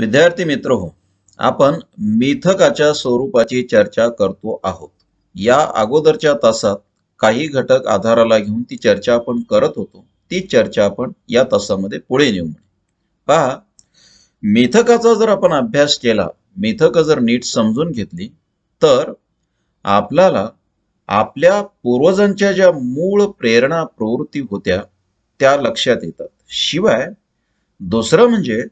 विद्यार्थी मित्र हो आपण मिथकाच्या स्वरूपाची चर्चा करतो आहोत या अगोदरच्या तासात काही घटक आधाराला घेऊन ती चर्चा आपण करत होतो ती चर्चा आपण या तासामध्ये पुढे नेऊ पहा मिथकाचा जर आपण अभ्यास केला मिथक जर नीट समजून घेतली तर आपल्याला आपल्या पूर्वजांच्या ज्या मूळ प्रेरणा प्रवृत्ती होत्या त्या लक्षात येतात शिवाय दुसरं म्हणजे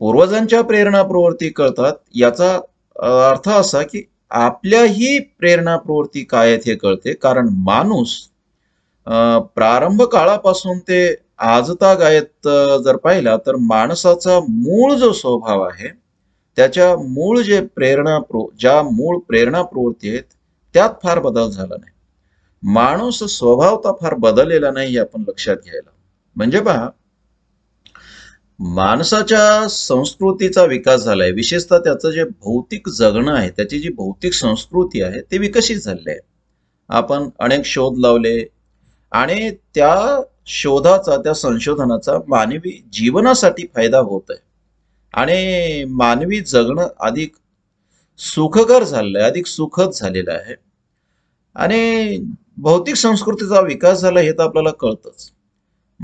पूर्वजांच्या प्रेरणा प्रवृत्ती कळतात याचा अर्थ असा की आपल्याही प्रेरणा प्रवृत्ती काय आहेत हे कळते कारण माणूस प्रारंभ काळापासून ते आजता गायत जर पाहिला तर माणसाचा मूळ जो स्वभाव आहे त्याच्या मूळ जे प्रेरणा प्रो ज्या मूळ प्रेरणा प्रवृत्ती आहेत त्यात फार बदल झाला नाही माणूस स्वभावता फार बदललेला नाही हे आपण लक्षात घ्यायला म्हणजे पहा माणसाच्या संस्कृतीचा विकास झालाय विशेषतः त्याचं जे भौतिक जगणं आहे त्याची जी भौतिक संस्कृती आहे ती विकसित झाले आहे आपण अनेक शोध लावले आणि त्या शोधाचा त्या संशोधनाचा मानवी जीवनासाठी फायदा होत आहे आणि मानवी जगणं अधिक सुखकर झालेलं आहे अधिक सुखद झालेलं आहे आणि भौतिक संस्कृतीचा विकास झाला हे तर आपल्याला कळतंच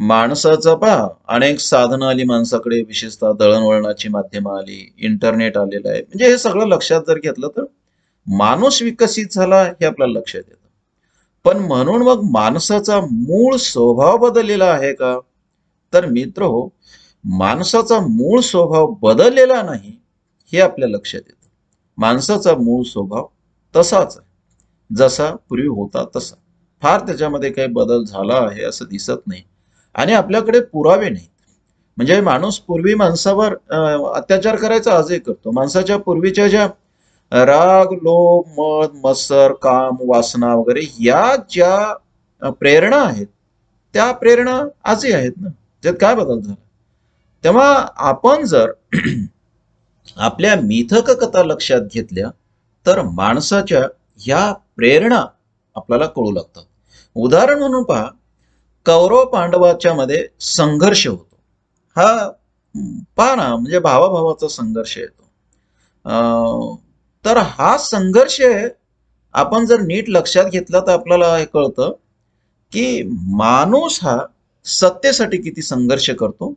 माणसाचं पहा अनेक साधनं आली माणसाकडे विशेषतः दळणवळणाची माध्यमं आली इंटरनेट आलेलं आहे म्हणजे हे सगळं लक्षात जर घेतलं तर माणूस विकसित झाला हे आपल्याला लक्षात येतं पण म्हणून मग माणसाचा मूळ स्वभाव बदललेला आहे का तर मित्र हो माणसाचा मूळ स्वभाव बदललेला नाही हे आपल्या लक्षात येतं माणसाचा मूळ स्वभाव तसाच आहे जसा पूर्वी होता तसा फार त्याच्यामध्ये काही बदल झाला आहे असं दिसत नाही आणि आपल्याकडे पुरावे नाहीत म्हणजे माणूस पूर्वी माणसावर अत्याचार करायचा आजही करतो माणसाच्या पूर्वीच्या ज्या राग लोभ मद मसर काम वासना वगैरे या ज्या प्रेरणा आहेत त्या प्रेरणा आजही आहेत ना त्यात काय बदल झाला तेव्हा आपण जर आपल्या मिथक कथा लक्षात घेतल्या तर माणसाच्या ह्या प्रेरणा आपल्याला कळू लागतात उदाहरण म्हणून पहा कौरव पांडवाच्या मध्ये संघर्ष होतो हा पहा म्हणजे भावाभावाचा संघर्ष येतो तर हा संघर्ष आपण जर नीट लक्षात घेतला तर आपल्याला हे कळतं की माणूस हा सत्तेसाठी किती संघर्ष करतो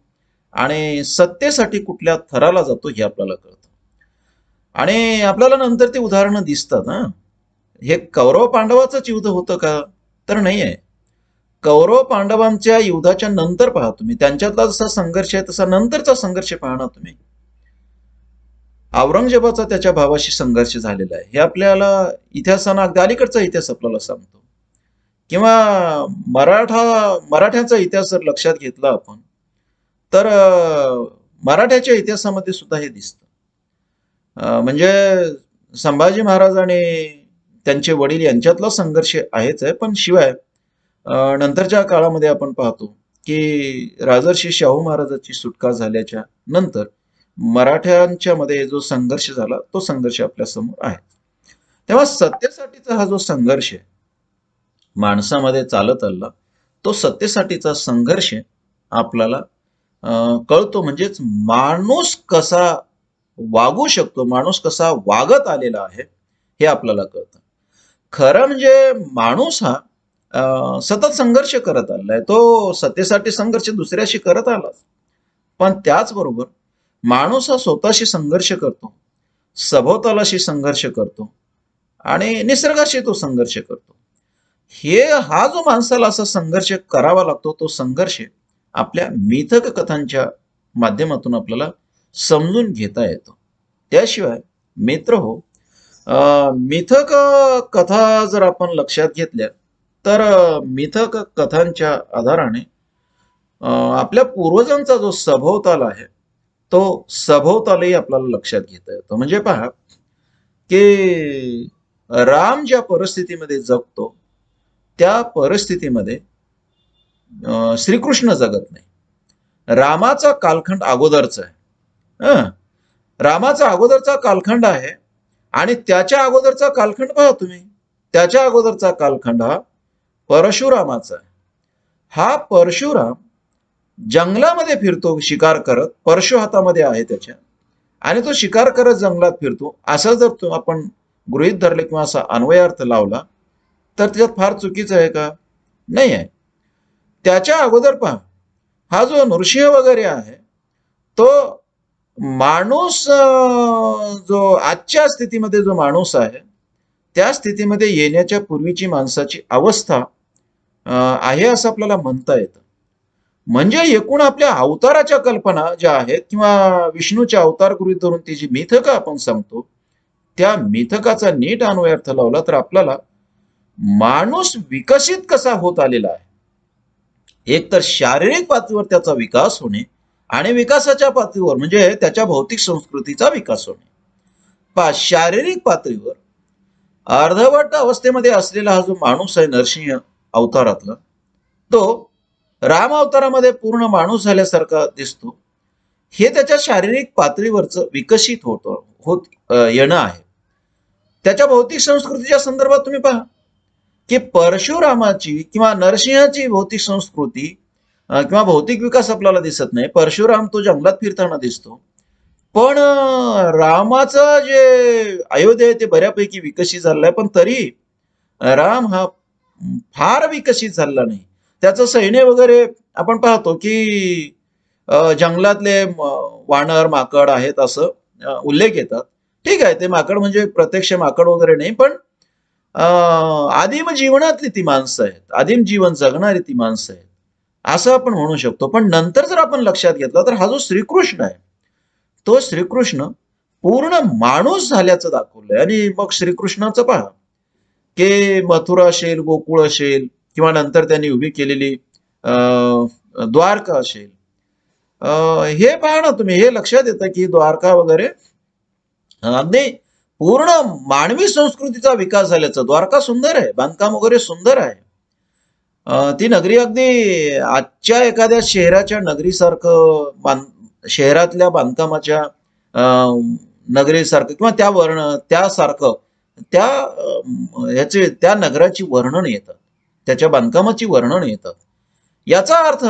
आणि सत्तेसाठी कुठल्या थराला जातो हे आपल्याला कळतं आणि आपल्याला नंतर ते उदाहरणं दिसतात ना हे कौरव पांडवाचंच युद्ध होतं का तर नाही आहे कौरव पांडवांच्या युद्धाच्या नंतर पहा तुम्ही त्यांच्यातला जसा संघर्ष आहे तसा नंतरचा संघर्ष पाहणार तुम्ही औरंगजेबाचा त्याच्या भावाशी संघर्ष झालेला आहे हे आपल्याला इतिहासानं अगदी अलीकडचा इतिहास आपल्याला सांगतो किंवा मराठा मराठ्यांचा इतिहास जर लक्षात घेतला आपण तर मराठ्याच्या इतिहासामध्ये सुद्धा हे दिसत म्हणजे संभाजी महाराज आणि त्यांचे वडील यांच्यातला संघर्ष आहेच आहे पण शिवाय नंतरच्या काळामध्ये आपण पाहतो की राजर्षी शाहू महाराजाची सुटका झाल्याच्या नंतर मराठ्यांच्या मध्ये जो संघर्ष झाला तो संघर्ष आपल्या समोर आहे तेव्हा सत्तेसाठीचा हा जो संघर्ष माणसामध्ये चालत आला तो सत्तेसाठीचा संघर्ष आपल्याला कळतो म्हणजेच माणूस कसा वागू शकतो माणूस कसा वागत आलेला आहे हे आपल्याला कळतं खरं म्हणजे माणूस हा सतत संघर्ष करत आलाय तो सत्तेसाठी संघर्ष दुसऱ्याशी करत आला पण त्याचबरोबर माणूस हा स्वतःशी संघर्ष करतो सभोवतालाशी संघर्ष करतो आणि निसर्गाशी तो संघर्ष करतो हे हा जो माणसाला असा संघर्ष करावा लागतो तो संघर्ष आपल्या मिथक कथांच्या माध्यमातून आपल्याला समजून घेता येतो त्याशिवाय मित्र हो मिथक कथा जर आपण लक्षात घेतल्या तर मिथक कथांच्या आधाराने आपल्या पूर्वजांचा जो सभोवताल आहे तो सभोवतालही आपल्याला लक्षात घेता येतो म्हणजे पहा की राम ज्या परिस्थितीमध्ये जगतो त्या परिस्थितीमध्ये श्रीकृष्ण जगत नाही रामाचा कालखंड अगोदरचा आहे रामाचा अगोदरचा कालखंड आहे आणि त्याच्या अगोदरचा कालखंड पहा तुम्ही त्याच्या अगोदरचा कालखंड हा परशुरामाचा हा परशुराम जंगलामध्ये फिरतो शिकार करत परशु हातामध्ये आहे त्याच्या आणि तो शिकार करत जंगलात फिरतो असं जर तो आपण गृहित धरले किंवा असा अन्वयार्थ लावला तर त्याच्यात फार चुकीचं आहे का नाही आहे त्याच्या अगोदर पहा हा जो नृसिंह वगैरे आहे तो माणूस जो आजच्या स्थितीमध्ये जो माणूस आहे त्या स्थितीमध्ये येण्याच्या पूर्वीची माणसाची अवस्था आहे असं आपल्याला म्हणता येतं म्हणजे एकूण आपल्या अवताराच्या कल्पना ज्या आहेत किंवा विष्णूच्या अवतार गृहित धरून ती जी मिथक आपण सांगतो त्या मिथकाचा नीट अनुयार्थ लावला तर आपल्याला माणूस विकसित कसा होत आलेला आहे एक तर शारीरिक पातळीवर त्याचा विकास होणे आणि विकासाच्या पातळीवर म्हणजे त्याच्या भौतिक संस्कृतीचा विकास होणे पा शारीरिक पातळीवर अर्धवट अवस्थेमध्ये असलेला हा जो माणूस आहे नरसिंह अवतारातला तो राम अवतारामध्ये पूर्ण माणूस झाल्यासारखा दिसतो हे त्याच्या शारीरिक पातळीवरच विकसित होत होत येणं आहे त्याच्या भौतिक संस्कृतीच्या संदर्भात तुम्ही पहा की परशुरामाची किंवा नरसिंहाची भौतिक संस्कृती किंवा भौतिक विकास आपल्याला दिसत नाही परशुराम तो जंगलात फिरताना दिसतो पण रामाचं जे अयोध्या आहे ते बऱ्यापैकी विकसित झालेलं आहे पण तरी राम हा फार विकसित झालेला नाही त्याचं सैन्य वगैरे आपण पाहतो की जंगलातले वानर माकड आहेत असं उल्लेख येतात ठीक आहे ते माकड म्हणजे प्रत्यक्ष माकड वगैरे नाही पण आदिम जीवनातली ती माणसं आहेत आदिम जीवन जगणारी ती माणसं आहेत असं आपण म्हणू शकतो पण नंतर जर आपण लक्षात घेतला तर हा जो श्रीकृष्ण आहे तो श्रीकृष्ण पूर्ण माणूस झाल्याचं दाखवलंय आणि मग श्रीकृष्णाचं पहा के मथुरा असेल गोकुळ असेल किंवा नंतर त्यांनी उभी केलेली द्वारका असेल हे पहा ना तुम्ही हे लक्षात येतं की द्वारका वगैरे अगदी पूर्ण मानवी संस्कृतीचा विकास झाल्याचं द्वारका सुंदर आहे बांधकाम वगैरे सुंदर आहे ती नगरी अगदी आजच्या एखाद्या शहराच्या नगरीसारखं बांध शहरातल्या बांधकामाच्या नगरीसारखं किंवा त्या वर्ण त्यासारखं त्या ह्याचे त्या नगराची वर्णन येतात त्याच्या बांधकामाची वर्णन येतात याचा अर्थ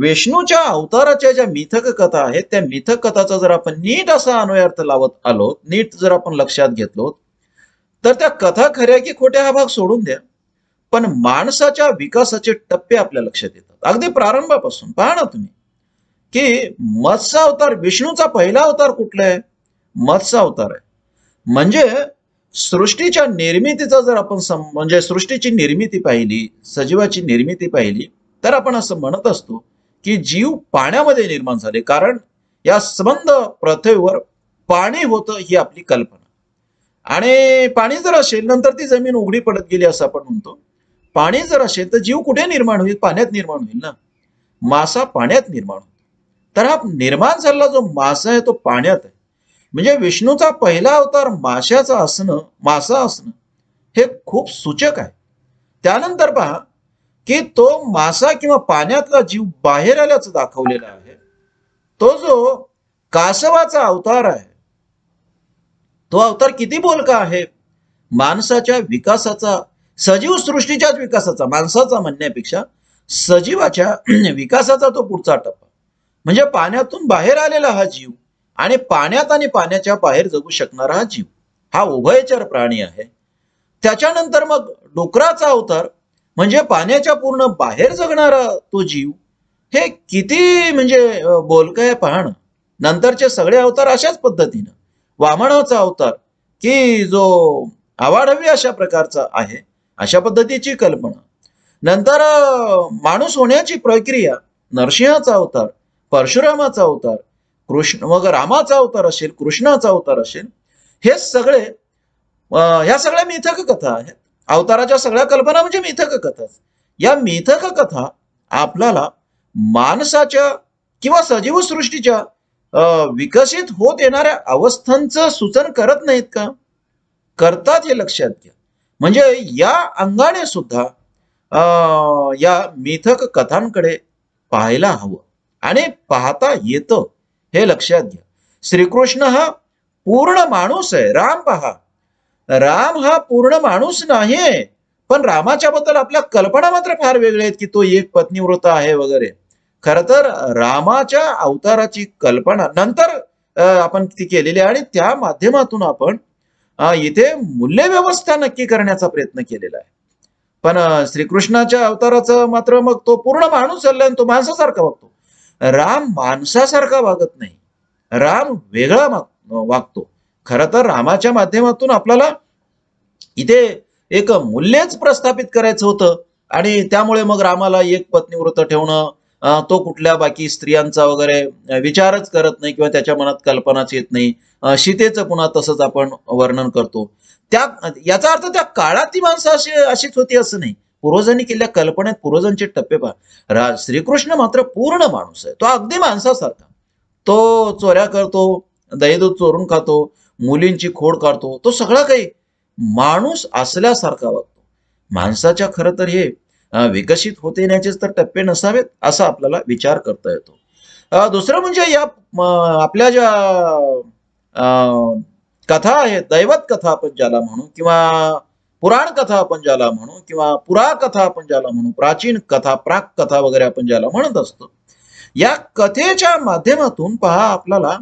विष्णूच्या अवताराच्या ज्या मिथक कथा आहेत त्या मिथक कथाचा जर आपण नीट असा अन्वयार्थ लावत आलो नीट जर आपण लक्षात घेतलो तर त्या कथा खऱ्या की खोट्या हा भाग सोडून द्या पण माणसाच्या विकासाचे टप्पे आपल्या लक्षात येतात अगदी प्रारंभापासून पहा ना तुम्ही की मत्स्य अवतार विष्णूचा पहिला अवतार कुठला आहे मत्स्य अवतार आहे म्हणजे सृष्टीच्या निर्मितीचा जर आपण म्हणजे सृष्टीची निर्मिती पाहिली सजीवाची निर्मिती पाहिली तर आपण असं म्हणत असतो की जीव पाण्यामध्ये निर्माण झाले कारण या संबंध पृथ्वीवर पाणी होतं ही आपली कल्पना आणि पाणी जर असेल नंतर ती जमीन उघडी पडत गेली असं आपण म्हणतो पाणी जर असेल तर जीव कुठे निर्माण होईल पाण्यात निर्माण होईल ना मासा पाण्यात निर्माण होतो तर हा निर्माण झालेला जो मासा आहे तो पाण्यात आहे म्हणजे विष्णूचा पहिला अवतार माशाचा असणं मासा असणं हे खूप सूचक आहे त्यानंतर पहा की तो मासा किंवा पाण्यातला जीव बाहेर आल्याचं दाखवलेला आहे तो जो कासवाचा अवतार आहे तो अवतार किती बोलका आहे माणसाच्या विकासाचा सजीव सृष्टीच्याच विकासाचा माणसाचा म्हणण्यापेक्षा सजीवाच्या विकासाचा तो पुढचा टप्पा म्हणजे पाण्यातून बाहेर आलेला हा जीव आणि पाण्यात आणि पाण्याच्या बाहेर जगू शकणारा हा जीव हा उभयचर प्राणी आहे त्याच्यानंतर मग डोकराचा अवतार म्हणजे पाण्याच्या पूर्ण बाहेर जगणारा तो जीव हे किती म्हणजे बोलकं आहे पाहणं नंतरचे सगळे अवतार अशाच पद्धतीनं वामनाचा अवतार की जो आवाढवी अशा प्रकारचा आहे अशा पद्धतीची कल्पना नंतर माणूस होण्याची प्रक्रिया नरसिंहाचा अवतार परशुरामाचा अवतार कृष्ण मग रामाचा अवतार असेल कृष्णाचा अवतार असेल हे सगळे ह्या सगळ्या मिथक कथा आहेत अवताराच्या सगळ्या कल्पना म्हणजे मिथक कथा या मिथक कथा आपल्याला माणसाच्या किंवा सजीव सृष्टीच्या विकसित होत येणाऱ्या अवस्थांचं सूचन करत नाहीत का करतात हे लक्षात घ्या म्हणजे या अंगाने सुद्धा या मिथक कथांकडे पाहायला हवं आणि पाहता येतं हे लक्षात घ्या श्रीकृष्ण हा पूर्ण माणूस आहे राम पहा राम हा पूर्ण माणूस नाही पण रामाच्या बद्दल आपल्या कल्पना मात्र फार वेगळ्या आहेत की तो एक पत्नीव्रत आहे वगैरे खर तर रामाच्या अवताराची कल्पना नंतर आपण ती केलेली आणि त्या माध्यमातून आपण इथे मूल्य व्यवस्था नक्की करण्याचा प्रयत्न केलेला आहे पण श्रीकृष्णाच्या अवताराचं मात्र मग तो पूर्ण माणूस चाललाय तो माणसासारखा बघतो राम माणसासारखा वागत नाही राम वेगळा वागतो खर तर रामाच्या माध्यमातून आपल्याला इथे एक मूल्यच प्रस्थापित करायचं होतं आणि त्यामुळे मग रामाला एक पत्नी पत्नीव्रत ठेवणं तो कुठल्या बाकी स्त्रियांचा वगैरे विचारच करत नाही किंवा त्याच्या मनात कल्पनाच येत नाही सीतेचं पुन्हा तसंच आपण वर्णन करतो त्या याचा अर्थ त्या काळात ती माणसं अशी अशीच होती असं नाही पूर्वजांनी केलेल्या कल्पनेत पूर्वजांचे टप्पे पहा राज श्रीकृष्ण मात्र पूर्ण माणूस आहे तो अगदी माणसासारखा तो चोऱ्या करतो दूध चोरून खातो मुलींची खोड काढतो तो सगळा काही माणूस असल्यासारखा वागतो माणसाच्या खरं तर हे विकसित होते येण्याचेच तर टप्पे नसावेत असा आपल्याला विचार करता येतो दुसरं म्हणजे या आपल्या ज्या कथा आहेत दैवत कथा आपण ज्याला म्हणू किंवा पुराण कथा आपण ज्याला म्हणू किंवा पुरा कथा आपण ज्याला म्हणू प्राचीन कथा प्राक कथा वगैरे आपण ज्याला म्हणत असतो या कथेच्या माध्यमातून पहा आपल्याला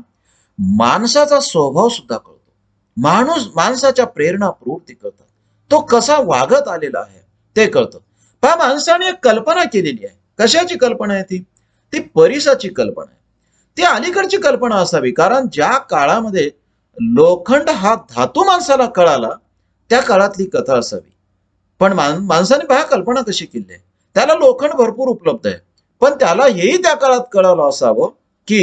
माणसाचा स्वभाव सुद्धा कळतो माणूस माणसाच्या प्रेरणा प्रवृत्ती करतात तो कसा वागत आलेला आहे ते कळतं पहा माणसाने कल्पना केलेली आहे कशाची कल्पना आहे ती ती परिसाची कल्पना आहे ती अलीकडची कल्पना असावी कारण ज्या काळामध्ये लोखंड हा धातू माणसाला कळाला त्या काळातली कथा असावी पण माणसाने पहा कल्पना कशी केली आहे त्याला लोखंड भरपूर उपलब्ध आहे पण त्याला हेही त्या काळात कळालं असावं की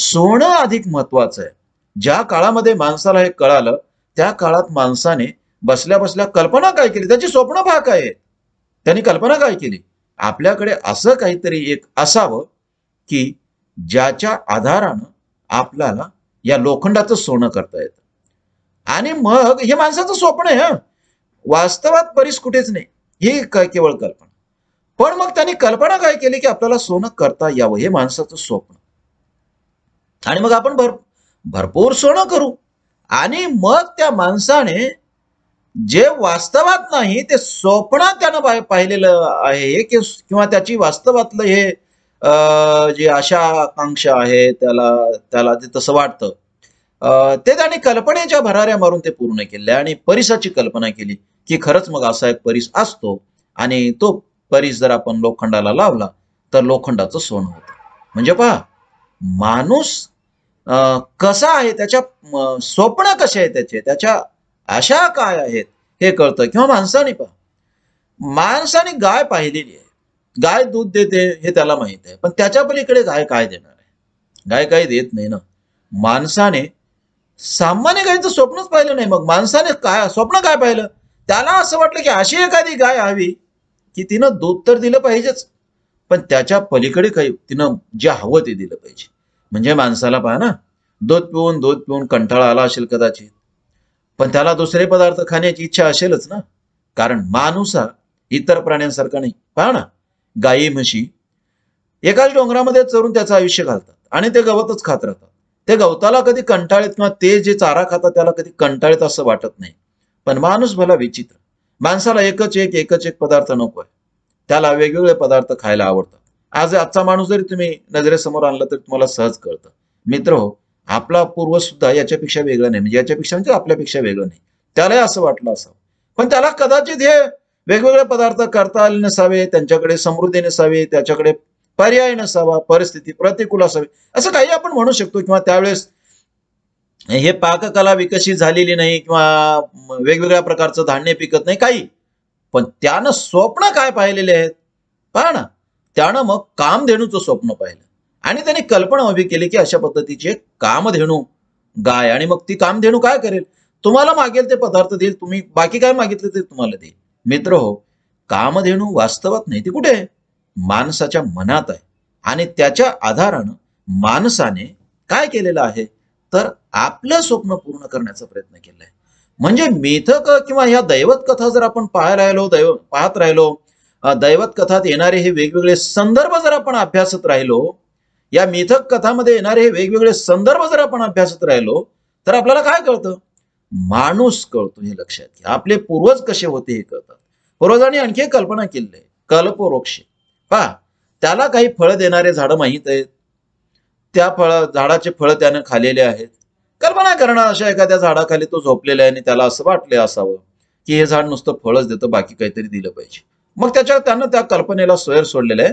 सोनं अधिक महत्वाचं आहे ज्या काळामध्ये माणसाला हे कळालं त्या काळात माणसाने बसल्या बसल्या कल्पना काय केली त्याची स्वप्न पहा काय आहेत त्यांनी कल्पना काय केली आपल्याकडे असं काहीतरी एक असावं की ज्याच्या आधारानं आपल्याला या लोखंडाचं सोनं करता येत आणि मग हे माणसाचं स्वप्न आहे हा वास्तवात परीस कुठेच नाही ही केवळ कल्पना पण मग त्यांनी कल्पना काय केली की आपल्याला सोनं करता यावं हे माणसाचं स्वप्न आणि मग आपण भर भरपूर सोनं करू आणि मग त्या माणसाने जे वास्तवात नाही ते स्वप्न त्यानं पाहिलेलं आहे किंवा त्याची वास्तवातलं हे जे आशा आकांक्षा आहे त्याला त्याला ते तसं वाटतं ते त्याने कल्पनेच्या भराऱ्या मारून ते पूर्ण केले आणि परिसाची कल्पना केली की खरंच मग असा एक परिस असतो आणि तो परिस जर आपण लोखंडाला लावला तर लोखंडाचं सोनं होतं म्हणजे पहा माणूस कसा आहे त्याच्या स्वप्न कसे आहे त्याचे त्याच्या आशा काय आहेत हे कळतं किंवा माणसाने पहा माणसाने गाय पाहिलेली आहे गाय दूध देते हे त्याला माहित आहे पण त्याच्या पलीकडे गाय काय देणार आहे गाय काय देत नाही ना माणसाने सामान्य गायीचं स्वप्नच पाहिलं नाही मग माणसाने काय स्वप्न काय पाहिलं त्याला असं वाटलं की अशी एखादी गाय हवी की तिनं दूध तर दिलं पाहिजेच पण त्याच्या पलीकडे काही तिनं जे हवं ते दिलं पाहिजे म्हणजे माणसाला पहा ना दूध पिऊन दूध पिऊन कंटाळा आला असेल कदाचित पण त्याला दुसरे पदार्थ खाण्याची इच्छा असेलच ना कारण माणूस हा इतर प्राण्यांसारखा नाही पहा ना गायी म्हशी एकाच डोंगरामध्ये चरून त्याचं आयुष्य घालतात आणि ते गवतच खात राहतात ते गवताला कधी कंटाळेत किंवा ते जे चारा खातात त्याला कधी कंटाळेत असं वाटत नाही पण माणूस भला विचित्र माणसाला एकच एक एकच एक पदार्थ नकोय त्याला वेगवेगळे पदार्थ खायला आवडतात आज आजचा माणूस जरी तुम्ही नजरेसमोर आणला तरी तुम्हाला सहज कळतं मित्र हो आपला पूर्व सुद्धा याच्यापेक्षा वेगळा नाही म्हणजे याच्यापेक्षा म्हणजे आपल्यापेक्षा वेगळं नाही त्यालाही असं वाटलं असावं पण त्याला कदाचित हे वेगवेगळे पदार्थ करता आले नसावे त्यांच्याकडे समृद्धी नसावी त्याच्याकडे पर्याय नसावा परिस्थिती प्रतिकूल असावी असं काही आपण म्हणू शकतो किंवा त्यावेळेस हे पाककला विकसित झालेली नाही किंवा वेगवेगळ्या प्रकारचं धान्य पिकत नाही काही पण त्यानं स्वप्न काय पाहिलेले आहेत पहा ना त्यानं मग कामधेणूचं स्वप्न पाहिलं आणि त्याने कल्पना उभी केली की अशा पद्धतीचे कामधेणू गाय आणि मग ती कामधेणू काय करेल तुम्हाला मागेल ते पदार्थ देईल तुम्ही बाकी काय मागितले ते तुम्हाला देईल मित्र हो कामधेणू वास्तवात नाही ती कुठे आहे माणसाच्या मनात आहे आणि त्याच्या आधारानं माणसाने काय केलेलं आहे तर आपलं स्वप्न पूर्ण करण्याचा प्रयत्न केलाय म्हणजे मिथक किंवा ह्या दैवत कथा जर आपण पाहायला राहिलो दैव पाहत राहिलो दैवत कथात येणारे हे वेगवेगळे संदर्भ जर आपण अभ्यासत राहिलो या मिथक कथामध्ये येणारे हे वेगवेगळे संदर्भ जर आपण अभ्यासत राहिलो तर आपल्याला काय कळतं माणूस कळतो हे लक्षात घ्या आपले पूर्वज कसे होते हे कळतात पूर्वजांनी आणखी कल्पना केली आहे कल्पवृक्ष पहा त्याला काही फळं देणारे झाडं माहीत आहेत त्या फळ झाडाचे फळं त्यानं खालेले आहेत कल्पना करणार अशा एखाद्या झाडाखाली तो झोपलेला आहे आणि त्याला असं वाटले असावं की हे झाड नुसतं फळच देतं बाकी काहीतरी दिलं पाहिजे मग त्याच्या त्यानं त्या कल्पनेला स्वयर सोडलेलं आहे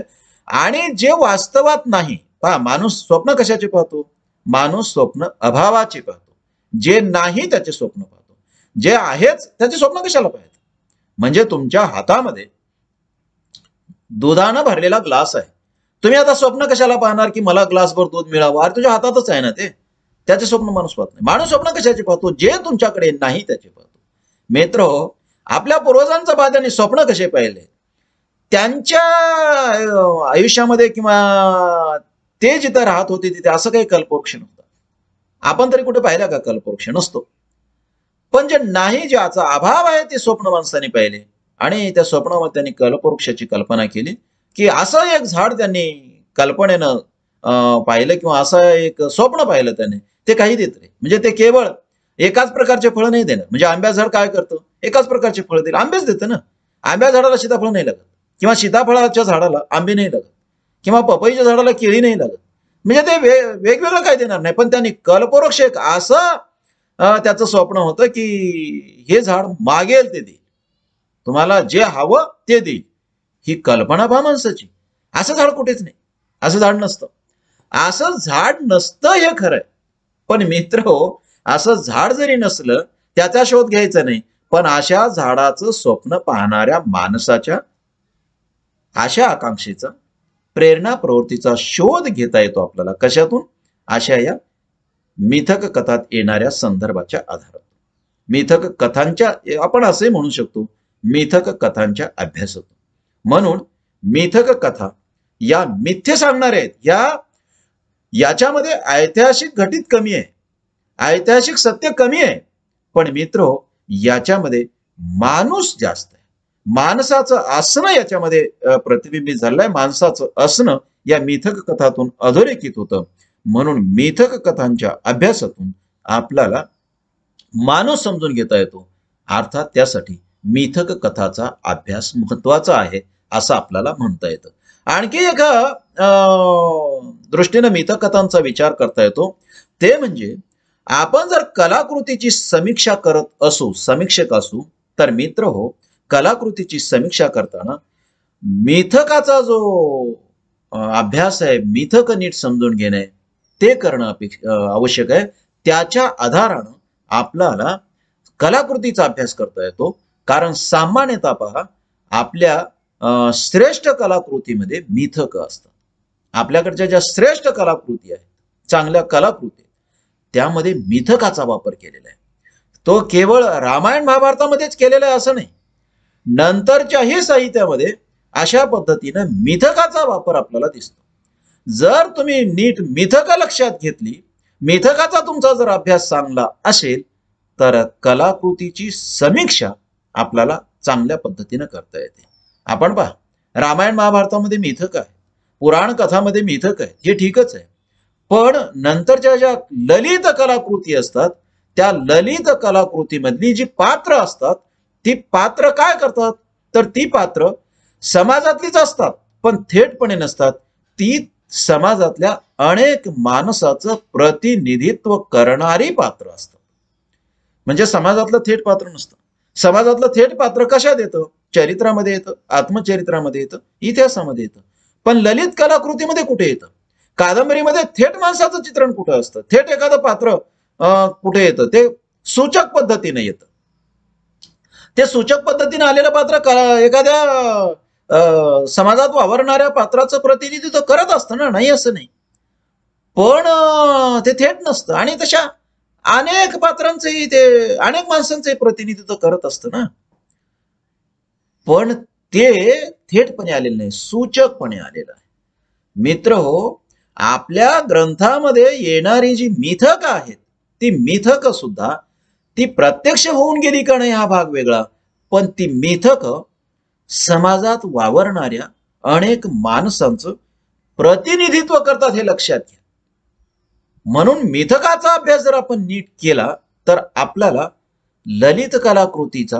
आणि जे वास्तवात नाही पहा माणूस स्वप्न कशाचे पाहतो माणूस स्वप्न अभावाचे पाहतो जे नाही त्याचे स्वप्न पाहतो जे आहेच त्याचे स्वप्न कशाला पाहिजे म्हणजे तुमच्या हातामध्ये दुधानं भरलेला ग्लास आहे तुम्ही आता स्वप्न कशाला पाहणार की मला ग्लासभर दूध मिळावं अरे तुझ्या हातातच आहे ना ते त्याचे स्वप्न माणूस पाहत नाही माणूस स्वप्न कशाचे पाहतो जे तुमच्याकडे नाही त्याचे पाहतो मित्र आपल्या पूर्वजांचं पाहत्याने स्वप्न कसे पाहिले त्यांच्या आयुष्यामध्ये किंवा ते जिथं राहत होते तिथे असं काही कल्पवृक्ष नव्हतं आपण तरी कुठे पाहिलं का कल्पवृक्ष नसतो पण जे नाही ज्याचा अभाव आहे ते स्वप्न माणसाने पाहिले आणि त्या स्वप्नावर त्यांनी कल्पवृक्षाची कल्पना केली की असं एक झाड त्यांनी कल्पनेनं पाहिलं किंवा असं एक स्वप्न पाहिलं त्याने ते काही देत नाही म्हणजे ते केवळ एकाच प्रकारचे फळ नाही देणं म्हणजे आंब्या झाड काय करतं एकाच प्रकारचे फळ देईल आंबेच देतं ना आंब्या झाडाला सीताफळ नाही लागत किंवा सीताफळाच्या झाडाला आंबे नाही लागत किंवा पपईच्या झाडाला केळी नाही लागत म्हणजे ते वे वेगवेगळं काय देणार नाही पण त्यांनी कल्पवृक्ष एक असं त्याचं स्वप्न होतं की हे झाड मागेल ते दे तुम्हाला जे हवं ते देईल ही कल्पना पहा माणसाची असं झाड कुठेच नाही असं झाड नसतं असं झाड नसतं हे खरंय पण मित्र हो असं झाड जरी नसलं त्याचा शोध घ्यायचा नाही पण अशा झाडाचं स्वप्न पाहणाऱ्या माणसाच्या अशा आकांक्षेचा प्रेरणा प्रवृत्तीचा शोध घेता येतो आपल्याला कशातून अशा या मिथक कथात येणाऱ्या संदर्भाच्या आधारात मिथक कथांच्या आपण असे म्हणू शकतो मिथक कथांच्या अभ्यासातून म्हणून मिथक कथा या मिथ्य सांगणाऱ्या आहेत या याच्यामध्ये ऐतिहासिक घटित कमी आहे ऐतिहासिक सत्य कमी आहे पण मित्र याच्यामध्ये माणूस जास्त आहे माणसाचं असणं याच्यामध्ये प्रतिबिंबित झालंय माणसाचं असणं या मिथक कथातून अधोरेखित होतं म्हणून मिथक कथांच्या अभ्यासातून आपल्याला माणूस समजून घेता येतो अर्थात त्यासाठी मिथक कथाचा अभ्यास महत्वाचा आहे असं आपल्याला म्हणता येतं आणखी एका दृष्टीनं मिथक कथांचा विचार करता येतो ते म्हणजे आपण जर कलाकृतीची समीक्षा करत असू समीक्षक असू तर मित्र हो कलाकृतीची समीक्षा करताना मिथकाचा जो अभ्यास आहे मिथक नीट समजून घेणे ते करणं आवश्यक आहे त्याच्या आधारानं आपल्याला कलाकृतीचा अभ्यास करता येतो कारण सामान्यतः पहा आपल्या श्रेष्ठ कलाकृतीमध्ये मिथक असतात आपल्याकडच्या ज्या श्रेष्ठ कलाकृती आहेत चांगल्या कलाकृती त्यामध्ये मिथकाचा वापर केलेला आहे तो केवळ रामायण महाभारतामध्येच केलेला आहे असं नाही नंतरच्याही साहित्यामध्ये अशा पद्धतीनं मिथकाचा वापर आपल्याला दिसतो जर तुम्ही नीट मिथक लक्षात घेतली मिथकाचा तुमचा जर अभ्यास चांगला असेल तर कलाकृतीची समीक्षा आपल्याला चांगल्या पद्धतीने करता येते आपण पहा रामायण महाभारतामध्ये मिथक आहे पुराण कथामध्ये मिथक आहे हे ठीकच आहे पण नंतरच्या ज्या ललित कलाकृती असतात त्या ललित कलाकृतीमधली जी पात्र असतात ती पात्र काय करतात तर ती पात्र समाजातलीच असतात पण थेटपणे नसतात ती समाजातल्या अनेक माणसाचं प्रतिनिधित्व करणारी पात्र असतात म्हणजे समाजातलं थेट पात्र नसतं समाजातलं थेट पात्र कशात येतं चरित्रामध्ये येतं आत्मचरित्रामध्ये येतं इतिहासामध्ये येतं पण ललित कलाकृतीमध्ये कुठे येतं कादंबरीमध्ये थेट माणसाचं चित्रण कुठं असतं थेट एखादं पात्र कुठे येतं ते सूचक पद्धतीने येतं ते सूचक पद्धतीने आलेलं पात्र एखाद्या समाजात वावरणाऱ्या पात्राचं प्रतिनिधित्व करत असतं ना नाही असं नाही पण ते थेट नसतं आणि तशा अनेक पात्रांचे ते अनेक माणसांचे प्रतिनिधित्व करत असत ना पण ते थेटपणे आलेलं नाही सूचकपणे आलेलं आहे मित्र हो आपल्या ग्रंथामध्ये येणारी जी मिथक आहेत ती मिथक सुद्धा ती प्रत्यक्ष होऊन गेली का नाही हा भाग वेगळा पण ती मिथक समाजात वावरणाऱ्या अनेक माणसांचं प्रतिनिधित्व करतात हे लक्षात घ्या म्हणून मिथकाचा अभ्यास जर आपण नीट केला तर आपल्याला ललित कलाकृतीचा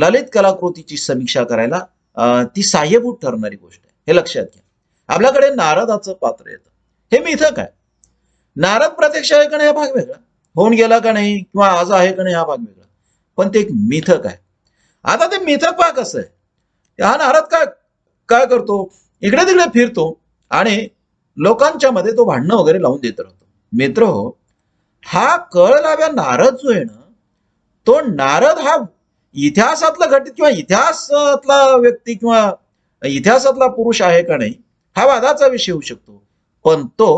ललित कलाकृतीची समीक्षा करायला ती साह्यभूत ठरणारी गोष्ट आहे हे लक्षात घ्या आपल्याकडे नारदाचं पात्र येतं हे मिथक आहे नारद प्रत्यक्ष आहे का नाही हा भाग वेगळा होऊन गेला का नाही किंवा आज आहे का नाही हा भाग वेगळा पण ते एक मिथक आहे आता ते मिथक भाग कसं आहे हा नारद काय काय करतो इकडे तिकडे फिरतो आणि लोकांच्या मध्ये तो भांडणं वगैरे लावून देत राहतो मित्र हा कळ लाव्या नारद जो आहे ना तो नारद हा इतिहासातला घटित किंवा इतिहासातला व्यक्ती किंवा इतिहासातला पुरुष आहे का नाही हा वादाचा विषय होऊ शकतो पण तो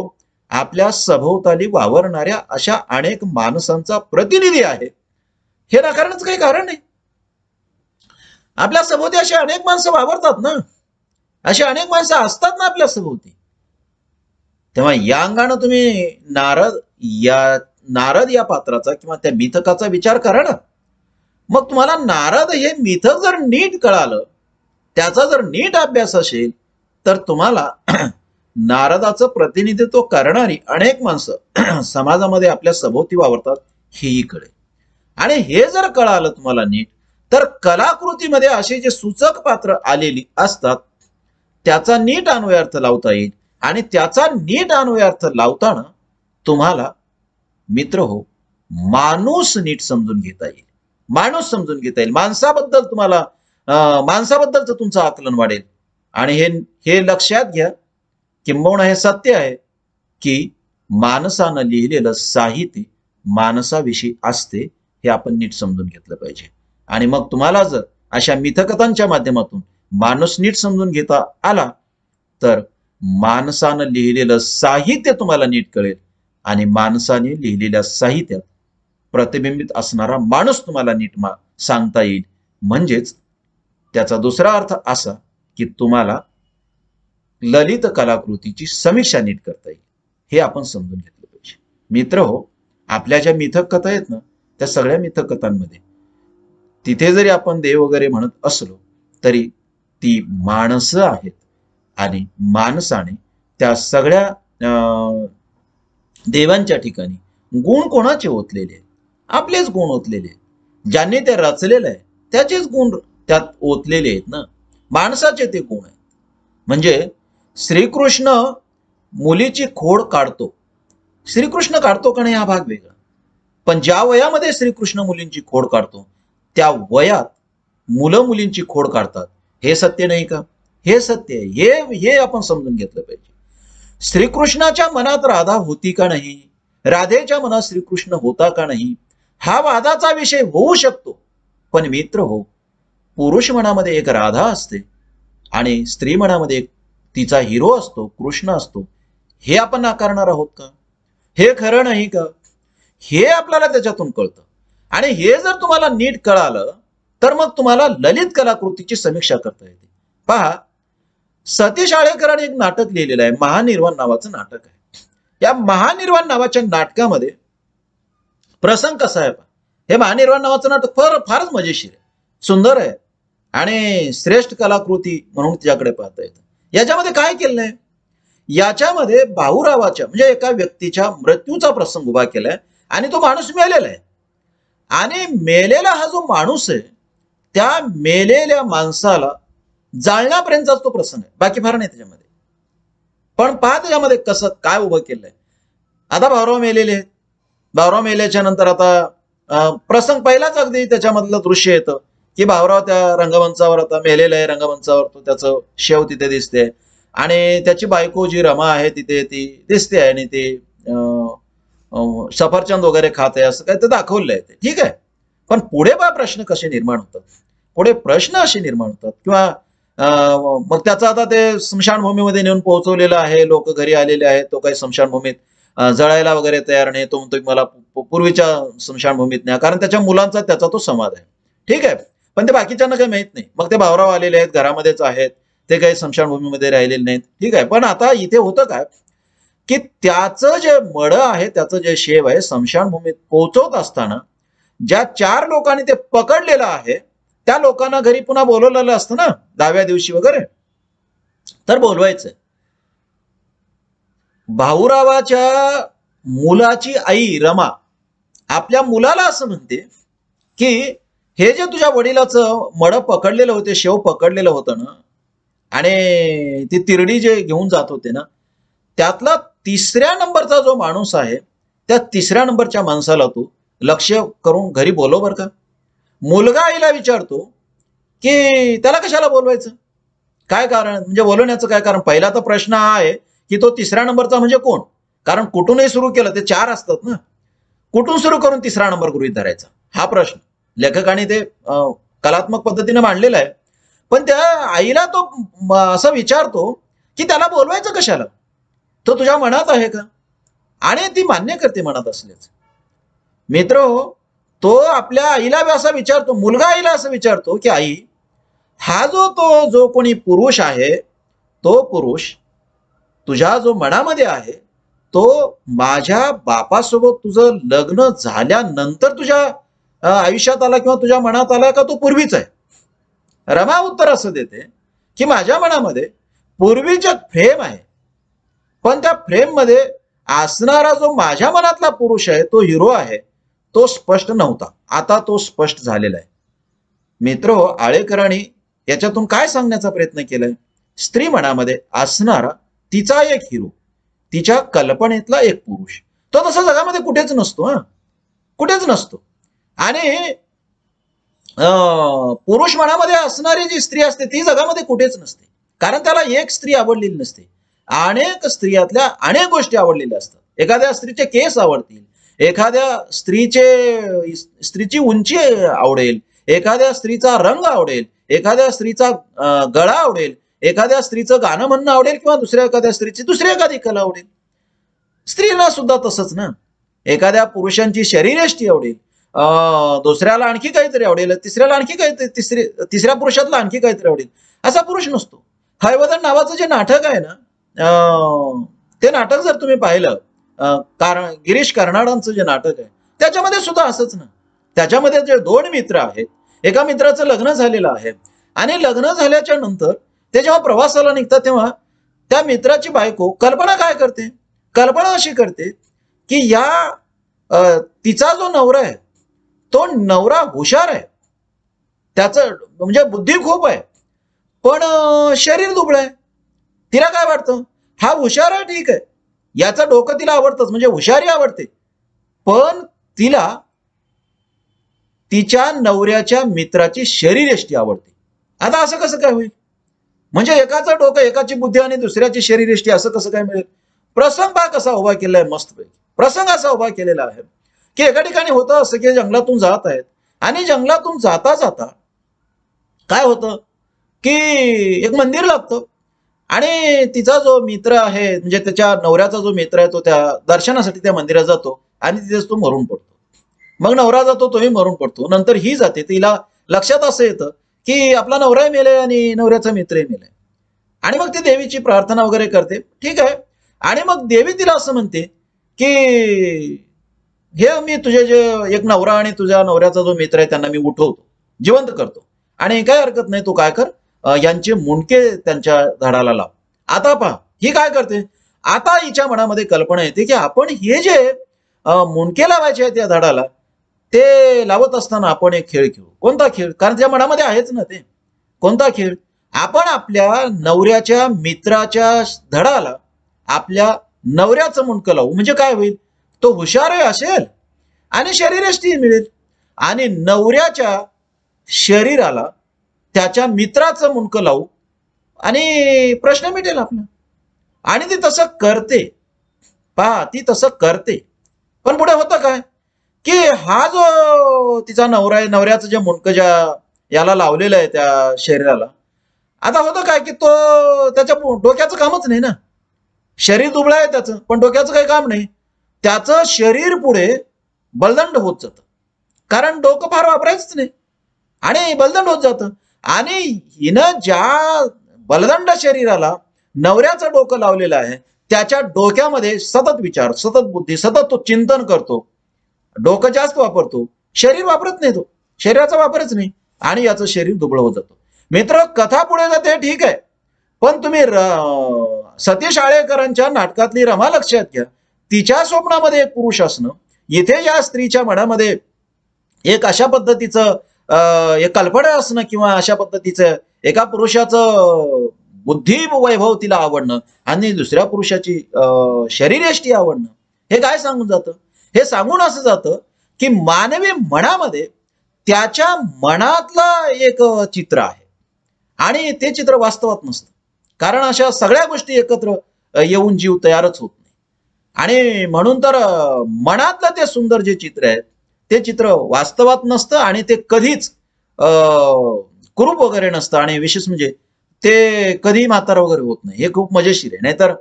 आपल्या सभोवताली वावरणाऱ्या अशा अनेक माणसांचा प्रतिनिधी आहे हे नाकारण्याचं काही कारण नाही आपल्या सभोवती अशी अनेक माणसं वावरतात ना अशी अनेक माणसं असतात ना आपल्या सभोवती तेव्हा या अंगानं तुम्ही नारद या नारद या पात्राचा किंवा त्या मिथकाचा विचार करा ना मग तुम्हाला नारद हे मिथक जर नीट कळालं त्याचा जर नीट अभ्यास असेल तर तुम्हाला नारदाचं प्रतिनिधित्व करणारी अनेक माणसं समाजामध्ये आपल्या सभोवती वावरतात हेही कळेल आणि हे जर कळालं तुम्हाला नीट तर कलाकृतीमध्ये असे जे सूचक पात्र आलेली असतात त्याचा नीट अन्वयार्थ लावता येईल आणि त्याचा नीट अन्वयार्थ लावताना तुम्हाला मित्र हो माणूस नीट समजून घेता येईल माणूस समजून घेता येईल माणसाबद्दल तुम्हाला माणसाबद्दलचं तुमचं आकलन वाढेल आणि हे हे लक्षात घ्या किंबहुना हे सत्य आहे की माणसानं लिहिलेलं साहित्य माणसाविषयी असते हे आपण नीट समजून घेतलं पाहिजे आणि मग तुम्हाला जर अशा मिथकथांच्या माध्यमातून माणूस नीट समजून घेता आला तर माणसानं लिहिलेलं साहित्य तुम्हाला नीट कळेल आणि माणसाने लिहिलेल्या साहित्यात प्रतिबिंबित असणारा माणूस तुम्हाला नीट मा सांगता येईल म्हणजेच त्याचा दुसरा अर्थ असा की तुम्हाला ललित कलाकृतीची समीक्षा नीट करता येईल हे आपण समजून घेतलं पाहिजे मित्र हो आपल्या ज्या मिथक कथा आहेत ना त्या सगळ्या मिथक कथांमध्ये तिथे जरी आपण देव वगैरे म्हणत असलो तरी ती माणसं आहेत आणि माणसाने त्या सगळ्या देवांच्या ठिकाणी गुण कोणाचे ओतलेले आहेत आपलेच गुण ओतलेले आहेत ज्यांनी ते रचलेलं आहे त्याचेच गुण त्यात ओतलेले आहेत ना माणसाचे ते गुण आहेत म्हणजे श्रीकृष्ण मुलीची खोड काढतो श्रीकृष्ण काढतो का नाही हा भाग वेगळा पण ज्या वयामध्ये श्रीकृष्ण मुलींची खोड काढतो त्या वयात मुलं मुलींची खोड काढतात हे सत्य नाही का हे सत्य आहे हे हे आपण समजून घेतलं पाहिजे श्रीकृष्णाच्या मनात राधा होती का नाही राधेच्या मनात श्रीकृष्ण होता का नाही हा वादाचा विषय होऊ शकतो पण मित्र हो पुरुष मनामध्ये एक राधा असते आणि स्त्री मनामध्ये तिचा हिरो असतो कृष्ण असतो हे आपण नाकारणार आहोत का हे खरं नाही का हे आपल्याला त्याच्यातून कळतं आणि हे जर तुम्हाला नीट कळालं तर मग तुम्हाला ललित कलाकृतीची समीक्षा करता येते पहा सतीश आळेकरांनी एक नाटक लिहिलेलं आहे महानिर्वाण नावाचं नाटक आहे या महानिर्वाण नावाच्या नाटकामध्ये प्रसंग कसा आहे हे महानिर्वाण नावाचं नाटक फार फारच मजेशीर आहे सुंदर आहे आणि श्रेष्ठ कलाकृती म्हणून त्याच्याकडे पाहता येतं याच्यामध्ये काय केलं आहे याच्यामध्ये भाऊरावाच्या म्हणजे एका व्यक्तीच्या मृत्यूचा प्रसंग उभा केलाय आणि तो माणूस मेलेला आहे आणि मेलेला हा जो माणूस आहे त्या मेलेल्या माणसाला जाळण्यापर्यंतचाच तो प्रसंग आहे बाकी फार नाही त्याच्यामध्ये पण पहा त्याच्यामध्ये कसं काय उभं केलंय आता भाऊराव मेलेले आहेत भाऊराव मेल्याच्या नंतर आता प्रसंग पहिलाच अगदी त्याच्यामधलं दृश्य येतं की भावराव त्या रंगमंचावर आता मेलेलं आहे रंगमंचावर तो त्याचं शेव तिथे दिसते आणि त्याची बायको जी रमा आहे तिथे ती दिसते आणि ते सफरचंद वगैरे खात आहे असं काय ते दाखवलं आहे ते ठीक आहे पण पुढे बा प्रश्न कसे निर्माण होतात पुढे प्रश्न असे निर्माण होतात किंवा मग त्याचं आता ते स्मशानभूमीमध्ये नेऊन पोहोचवलेलं आहे लोक घरी आलेले आहेत तो काही स्मशानभूमीत जळायला वगैरे तयार नाही तो म्हणतो मला पूर्वीच्या स्मशानभूमीत नाही कारण त्याच्या मुलांचा त्याचा तो संवाद आहे ठीक आहे पण ते बाकीच्यांना काही माहित नाही मग ते भावराव आलेले आहेत घरामध्येच आहेत ते काही स्मशानभूमीमध्ये राहिलेले नाहीत ठीक आहे पण आता इथे होतं काय की त्याचं जे मड आहे त्याचं जे शेव आहे स्मशानभूमीत पोहोचवत असताना ज्या चार लोकांनी ते पकडलेलं आहे त्या लोकांना घरी पुन्हा बोलवलेलं असतं ना दहाव्या दिवशी वगैरे तर बोलवायचं भाऊरावाच्या मुलाची आई रमा आपल्या मुलाला असं म्हणते की हे जे तुझ्या वडिलाचं मड पकडलेलं होते शेव पकडलेलं होतं ना आणि ती तिरडी जे घेऊन जात होते ना त्यातला तिसऱ्या नंबरचा जो माणूस आहे त्या तिसऱ्या नंबरच्या माणसाला तू लक्ष करून घरी बोलव बरं का मुलगा आईला विचारतो की त्याला कशाला बोलवायचं काय कारण म्हणजे बोलवण्याचं काय कारण पहिला तर प्रश्न हा आहे की तो तिसऱ्या नंबरचा म्हणजे कोण कारण कुठूनही सुरू केलं ते चार असतात ना कुठून सुरू करून तिसरा नंबर गृहित धरायचा हा प्रश्न लेखकाने ते कलात्मक पद्धतीने मांडलेला आहे पण त्या आईला तो असं विचारतो की त्याला बोलवायचं कशाला तो तुझ्या मनात आहे का आणि ती मान्य करते मनात असल्याच मित्र हो, तो आपल्या आईला असा विचारतो मुलगा आईला असं विचारतो की आई हा जो तो जो कोणी पुरुष आहे तो पुरुष तुझ्या जो मनामध्ये आहे तो माझ्या बापासोबत तुझं लग्न झाल्यानंतर तुझ्या आयुष्यात आला किंवा तुझ्या मनात आला का तो पूर्वीच आहे रमा उत्तर असं देते की माझ्या मनामध्ये पूर्वीच्या फ्रेम आहे पण त्या फ्रेममध्ये असणारा जो माझ्या मनातला पुरुष आहे तो हिरो आहे तो स्पष्ट नव्हता आता तो स्पष्ट झालेला आहे मित्र आळेकरांनी याच्यातून काय सांगण्याचा प्रयत्न केलाय स्त्री मनामध्ये असणारा तिचा एक हिरो तिच्या कल्पनेतला एक पुरुष तो तसा जगामध्ये कुठेच नसतो हा कुठेच नसतो आणि पुरुष मनामध्ये असणारी जी स्त्री असते ती जगामध्ये कुठेच नसते कारण त्याला एक स्त्री आवडलेली नसते अनेक स्त्रियातल्या अनेक गोष्टी आवडलेल्या असतात एखाद्या स्त्रीचे केस आवडतील एखाद्या स्त्रीचे स्त्रीची उंची आवडेल एखाद्या स्त्रीचा रंग आवडेल एखाद्या स्त्रीचा गळा आवडेल एखाद्या स्त्रीचं गाणं म्हणणं आवडेल किंवा दुसऱ्या एखाद्या स्त्रीची दुसरी एखादी कला आवडेल स्त्रीला सुद्धा तसंच ना एखाद्या पुरुषांची शरीरेष्टी आवडेल दुसऱ्याला आणखी काहीतरी आवडेल तिसऱ्याला आणखी काहीतरी तिसरी तिसऱ्या पुरुषातला आणखी काहीतरी आवडेल असा पुरुष नसतो हैवदन नावाचं जे नाटक आहे ना ते नाटक जर तुम्ही पाहिलं कारण गिरीश कर्नाडांचं जे नाटक आहे त्याच्यामध्ये सुद्धा असंच ना त्याच्यामध्ये जे दोन मित्र आहेत एका मित्राचं लग्न झालेलं आहे आणि लग्न झाल्याच्या नंतर ते जेव्हा प्रवासाला निघतात तेव्हा त्या मित्राची बायको कल्पना काय करते कल्पना अशी करते की या तिचा जो नवरा आहे तो नवरा हुशार आहे त्याचं म्हणजे बुद्धी खूप आहे पण शरीर दुबळ आहे तिला काय वाटतं हा हुशार आहे ठीक आहे याचं डोकं तिला आवडतंच म्हणजे हुशारी आवडते पण तिला तिच्या नवऱ्याच्या मित्राची शरीरेष्ठी आवडते आता असं कसं काय होईल म्हणजे एकाचं डोकं एकाची बुद्धी आणि दुसऱ्याची शरीरेष्ठी असं कसं काय मिळेल प्रसंग पा कसा उभा केलाय मस्त प्रसंग असा उभा केलेला आहे की एका ठिकाणी होतं असं की जंगलातून जात आहेत आणि जंगलातून जाता जाता काय होतं की एक मंदिर लागतं आणि तिचा जो मित्र आहे म्हणजे त्याच्या नवऱ्याचा जो मित्र आहे तो त्या दर्शनासाठी त्या मंदिरात जातो आणि तिथेच तो मरून पडतो मग नवरा जातो तोही मरून पडतो नंतर ही जाते तिला लक्षात असं येतं की आपला नवराही मेले आणि नवऱ्याचा मित्रही मेले आणि मग ती देवीची प्रार्थना वगैरे करते ठीक आहे आणि मग देवी तिला असं म्हणते की हे मी तुझे जे एक नवरा आणि तुझ्या नवऱ्याचा जो मित्र आहे त्यांना मी उठवतो जिवंत करतो आणि काय हरकत नाही तू काय कर यांचे मुंडके त्यांच्या धडाला लाव आता पहा ही काय करते आता हिच्या मनामध्ये कल्पना येते की आपण हे जे मुंडके लावायचे आहेत त्या धडाला ते लावत असताना आपण एक खेळ खेळू कोणता खेळ कारण त्या मनामध्ये आहेच ना ते कोणता खेळ आपण आपल्या नवऱ्याच्या मित्राच्या धडाला आपल्या नवऱ्याचं मुंडकं लावू म्हणजे काय होईल तो हुशार असेल आणि शरीरच ती मिळेल आणि नवऱ्याच्या शरीराला त्याच्या मित्राचं मुंडकं लावू आणि प्रश्न मिटेल आपला आणि ती तसं करते पहा ती तसं करते पण पुढे होतं काय की हा जो तिचा नवरा नवऱ्याचं जे मुंडकं ज्या याला लावलेलं आहे त्या शरीराला आता होतं काय की तो त्याच्या डोक्याचं कामच नाही ना शरीर दुबळं आहे त्याचं पण डोक्याचं काही काम नाही त्याचं शरीर पुढे बलदंड होत जातं कारण डोकं फार वापरायचंच नाही आणि बलदंड होत जातं आणि हिनं ज्या बलदंड शरीराला नवऱ्याचं डोकं लावलेलं आहे त्याच्या डोक्यामध्ये सतत विचार सतत बुद्धी सतत तो चिंतन करतो डोकं जास्त वापरतो शरीर वापरत नाही तो शरीराचा वापरच नाही आणि याचं शरीर दुबळ होत जातो मित्र कथा पुढे जाते ठीक आहे पण तुम्ही सतीश आळेकरांच्या नाटकातली रमा लक्षात घ्या तिच्या स्वप्नामध्ये एक पुरुष असणं इथे या स्त्रीच्या मनामध्ये एक अशा पद्धतीचं एक कल्पना असणं किंवा अशा पद्धतीचं एका पुरुषाचं बुद्धी वैभव तिला आवडणं आणि दुसऱ्या पुरुषाची शरीरयष्टी आवडणं हे काय सांगून जातं हे सांगून असं जातं की मानवी मनामध्ये त्याच्या मनातलं एक चित्र आहे आणि ते चित्र वास्तवात नसतं कारण अशा सगळ्या गोष्टी एकत्र येऊन जीव तयारच होत नाही आणि म्हणून तर मनातलं ते सुंदर जे चित्र आहेत ते चित्र वास्तवात नसतं आणि ते कधीच कुरूप वगैरे नसतं आणि विशेष म्हणजे ते कधीही म्हातारा वगैरे होत नाही हे खूप मजेशीर आहे नाहीतर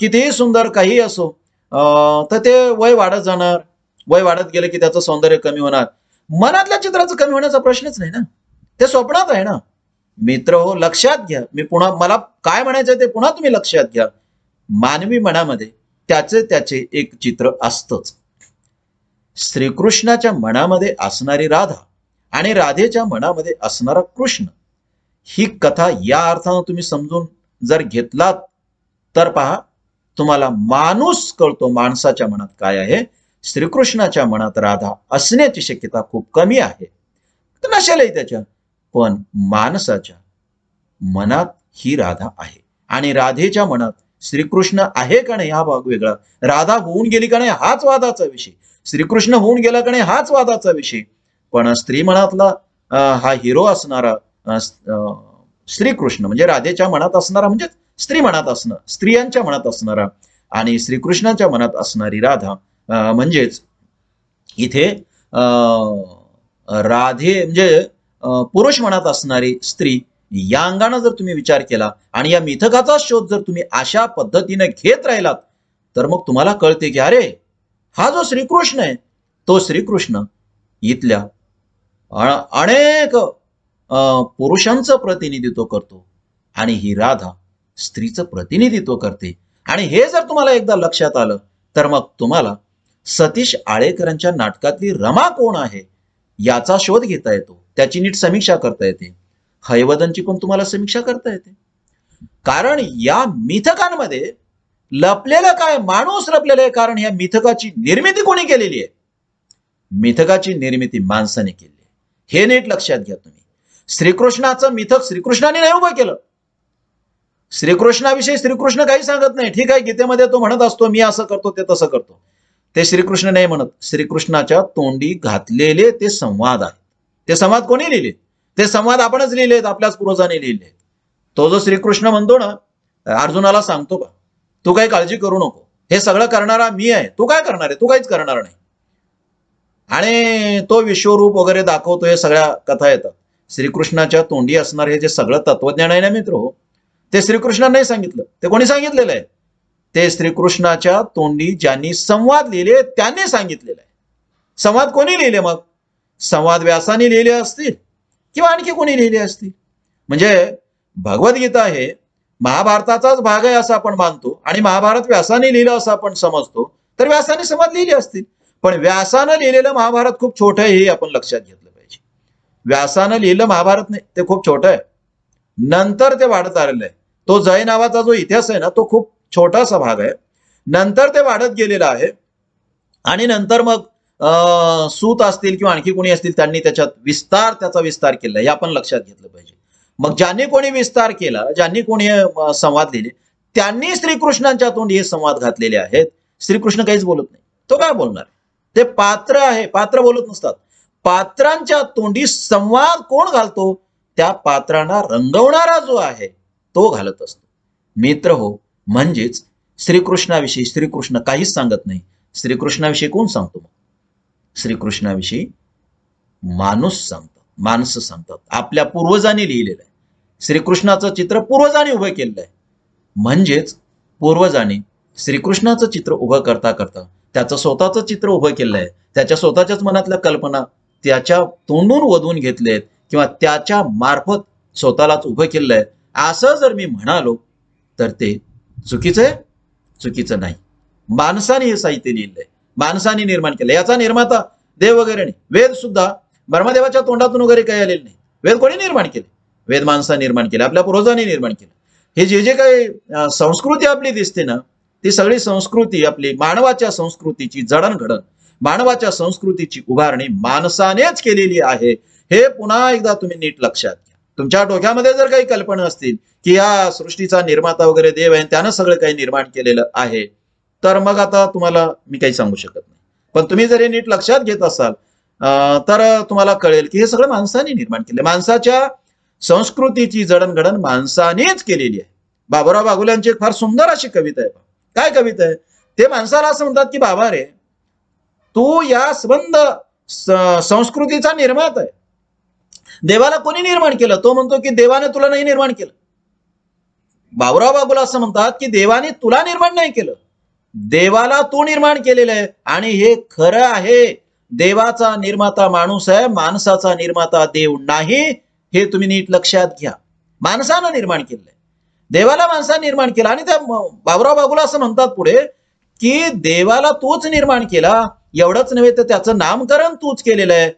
कितीही सुंदर काही असो तर ते वय वाढत जाणार वय वाढत गेलं की त्याचं सौंदर्य कमी होणार मनातल्या चित्राचं कमी होण्याचा प्रश्नच नाही ना ते स्वप्नात आहे ना मित्र हो लक्षात घ्या मी पुन्हा मला काय म्हणायचं ते पुन्हा तुम्ही लक्षात घ्या मानवी मनामध्ये त्याचे त्याचे एक चित्र असतंच श्रीकृष्णाच्या मनामध्ये असणारी राधा आणि राधेच्या मनामध्ये असणारा कृष्ण ही कथा या अर्थानं तुम्ही समजून जर घेतलात तर पहा तुम्हाला माणूस कळतो माणसाच्या मनात काय आहे श्रीकृष्णाच्या मनात राधा असण्याची शक्यता खूप कमी आहे तर त्याच्या पण माणसाच्या मनात ही राधा आहे आणि राधेच्या मनात श्रीकृष्ण आहे का नाही हा भाग वेगळा राधा होऊन गेली का नाही हाच वादाचा विषय श्रीकृष्ण होऊन गेला का हाच वादाचा विषय पण स्त्री मनातला हा हिरो असणारा श्रीकृष्ण म्हणजे राधेच्या मनात असणारा म्हणजे स्त्री मनात असणार स्त्रियांच्या मनात असणारा आणि श्रीकृष्णाच्या मनात असणारी राधा म्हणजेच इथे राधे म्हणजे पुरुष मनात असणारी स्त्री या अंगाने जर तुम्ही विचार केला आणि या मिथकाचा शोध जर तुम्ही अशा पद्धतीने घेत राहिलात तर मग तुम्हाला कळते की अरे हा जो श्रीकृष्ण आहे तो श्रीकृष्ण इथल्या अनेक पुरुषांचं प्रतिनिधित्व करतो आणि ही राधा स्त्रीचं प्रतिनिधित्व करते आणि हे जर तुम्हाला एकदा लक्षात आलं तर मग तुम्हाला सतीश आळेकरांच्या नाटकातली रमा कोण आहे याचा शोध घेता येतो त्याची नीट समीक्षा करता येते हयवदनची पण तुम्हाला समीक्षा करता येते कारण या मिथकांमध्ये लपलेलं काय माणूस लपलेलं आहे कारण या मिथकाची निर्मिती कोणी केलेली आहे मिथकाची निर्मिती माणसाने केली आहे हे नीट लक्षात घ्या तुम्ही श्रीकृष्णाचं मिथक श्रीकृष्णाने नाही उभं केलं श्रीकृष्णाविषयी श्रीकृष्ण काही सांगत नाही ठीक आहे गीतेमध्ये तो म्हणत असतो मी असं करतो ते तसं करतो ते श्रीकृष्ण नाही म्हणत श्रीकृष्णाच्या तोंडी घातलेले ते संवाद आहेत ते संवाद कोणी लिहिले ते संवाद आपणच लिहिलेत आपल्याच पूर्वजाने लिहिले तो जो श्रीकृष्ण म्हणतो ना अर्जुनाला सांगतो का तू काही काळजी करू नको हे सगळं करणारा मी आहे तू काय करणार आहे तू काहीच करणार नाही आणि तो विश्वरूप वगैरे दाखवतो हे सगळ्या कथा येतात श्रीकृष्णाच्या तोंडी असणार हे जे सगळं तत्वज्ञान आहे ना मित्र हो, ते श्रीकृष्णांनाही सांगितलं ते कोणी सांगितलेलं आहे ते श्रीकृष्णाच्या तोंडी ज्यांनी संवाद लिहिले त्यांनी सांगितलेलं आहे संवाद कोणी लिहिले मग संवाद व्यासाने लिहिले असतील किंवा आणखी कोणी लिहिले असतील म्हणजे भगवद्गीता हे महाभारताचाच भाग आहे असं आपण मानतो आणि महाभारत व्यासाने लिहिलं असं आपण समजतो तर व्यासाने समज लिहिली असतील पण व्यासानं लिहिलेलं महाभारत खूप छोट आहे हे आपण लक्षात घेतलं पाहिजे व्यासानं लिहिलं महाभारत नाही ते खूप छोट आहे नंतर ते वाढत आलेलं आहे तो जय नावाचा जो इतिहास आहे ना तो खूप छोटासा भाग आहे नंतर ते वाढत गेलेला आहे आणि नंतर मग सूत असतील किंवा आणखी कोणी असतील त्यांनी त्याच्यात विस्तार त्याचा विस्तार केला हे आपण लक्षात घेतलं पाहिजे मग ज्यांनी कोणी विस्तार केला ज्यांनी कोणी संवाद लिहिले त्यांनी श्रीकृष्णांच्या तोंडी हे संवाद घातलेले आहेत श्रीकृष्ण काहीच बोलत नाही तो काय बोलणार ते पात्र आहे पात्र बोलत नसतात पात्रांच्या तोंडी संवाद कोण घालतो त्या पात्रांना रंगवणारा जो आहे तो घालत असतो मित्र हो म्हणजेच श्रीकृष्णाविषयी श्रीकृष्ण काहीच सांगत नाही श्रीकृष्णाविषयी कोण सांगतो मग श्रीकृष्णाविषयी माणूस सांगतात माणसं सांगतात आपल्या पूर्वजांनी लिहिलेलं आहे श्रीकृष्णाचं चित्र पूर्वजाने उभं केलेलं आहे म्हणजेच पूर्वजाने श्रीकृष्णाचं चित्र उभं करता करता त्याचं स्वतःचं चित्र उभं केलंय आहे त्याच्या स्वतःच्याच मनातल्या कल्पना त्याच्या तोंडून वधून आहेत किंवा त्याच्या मार्फत स्वतःलाच उभं केलं आहे असं जर मी म्हणालो तर ते चुकीचं आहे चुकीचं नाही माणसाने हे साहित्य लिहिलंय माणसाने निर्माण केलं याचा निर्माता देव वगैरे नाही वेद सुद्धा ब्रह्मदेवाच्या तोंडातून वगैरे काही आलेले नाही वेद कोणी निर्माण केले वेदमानसा निर्माण केला आपल्या पूर्वजाने निर्माण केलं हे जे जे काही संस्कृती आपली दिसते ना ती सगळी संस्कृती आपली मानवाच्या संस्कृतीची जडणघडण मानवाच्या संस्कृतीची उभारणी माणसानेच केलेली आहे हे पुन्हा एकदा तुम्ही नीट लक्षात घ्या तुमच्या डोक्यामध्ये जर काही कल्पना असतील की या सृष्टीचा निर्माता वगैरे देव आहे त्यानं सगळं काही निर्माण केलेलं आहे तर मग आता तुम्हाला मी काही सांगू शकत नाही पण तुम्ही जर हे नीट लक्षात घेत असाल तर तुम्हाला कळेल की हे सगळं माणसाने निर्माण केले माणसाच्या संस्कृतीची जडणघडण माणसानेच केलेली आहे बाबुराव बागुल्यांची एक फार सुंदर अशी कविता आहे काय कविता आहे ते माणसाला असं म्हणतात की बाबा रे तू या संबंध संस्कृतीचा निर्मात आहे देवाला कोणी निर्माण केलं तो म्हणतो की देवाने तुला नाही निर्माण केलं बाबुराव बाबूला असं म्हणतात की देवाने तुला निर्माण नाही केलं देवाला तू निर्माण केलेलं आहे आणि हे खरं आहे देवाचा निर्माता माणूस आहे माणसाचा निर्माता देव नाही हे तुम्ही नीट लक्षात घ्या माणसानं निर्माण केलंय देवाला माणसानं निर्माण केला आणि त्या बाबुराव बाबूला असं म्हणतात पुढे की देवाला तूच निर्माण केला एवढंच नव्हे तर त्याचं नामकरण तूच केलेलं आहे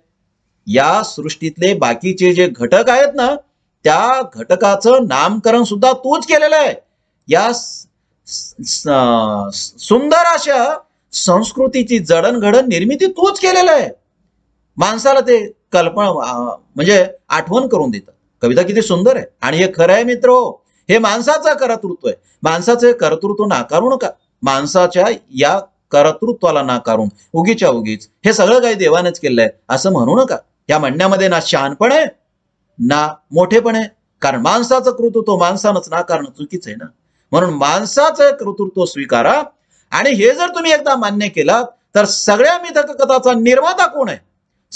या सृष्टीतले बाकीचे जे घटक आहेत ना त्या घटकाचं नामकरण सुद्धा तूच केलेलं आहे या सुंदर अशा संस्कृतीची जडणघडण निर्मिती तूच केलेलं आहे माणसाला ते कल्पना म्हणजे आठवण करून देत कविता किती सुंदर आहे आणि हे खरं आहे मित्र हो. हे माणसाचं कर्तृत्व आहे माणसाचं हे कर्तृत्व नाकारू नका माणसाच्या या कर्तृत्वाला नाकारून उगीच्या उगीच हे सगळं काही देवानेच केलंय असं म्हणू नका या म्हणण्यामध्ये ना शहानपण आहे ना मोठेपण आहे कारण माणसाचं कृतृत्व माणसानंच नाकारणं चुकीचं आहे ना म्हणून माणसाचं कर्तृत्व स्वीकारा आणि हे जर तुम्ही एकदा मान्य केलात तर सगळ्या मिथक कथाचा निर्माता कोण आहे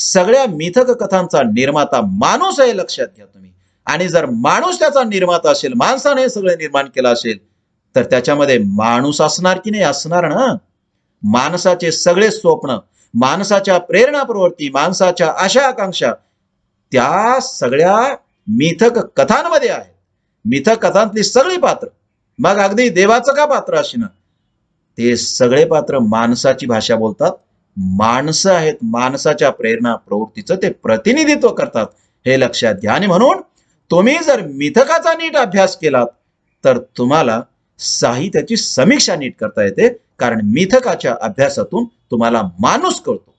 सगळ्या मिथक कथांचा निर्माता माणूस आहे लक्षात घ्या तुम्ही आणि जर माणूस त्याचा निर्माता असेल माणसाने सगळं निर्माण केलं असेल तर त्याच्यामध्ये माणूस असणार की नाही असणार ना माणसाचे सगळे स्वप्न माणसाच्या प्रेरणा प्रवृत्ती माणसाच्या आशा आकांक्षा त्या सगळ्या मिथक कथांमध्ये आहेत मिथक कथांतली सगळी पात्र मग अगदी देवाचं का पात्र ना ते सगळे पात्र माणसाची भाषा बोलतात माणसं आहेत माणसाच्या प्रेरणा प्रवृत्तीचं ते प्रतिनिधित्व करतात हे लक्षात घ्या आणि म्हणून तुम्ही जर मिथकाचा नीट अभ्यास केलात तर तुम्हाला साहित्याची समीक्षा नीट करता येते कारण मिथकाच्या अभ्यासातून तुम्हाला माणूस कळतो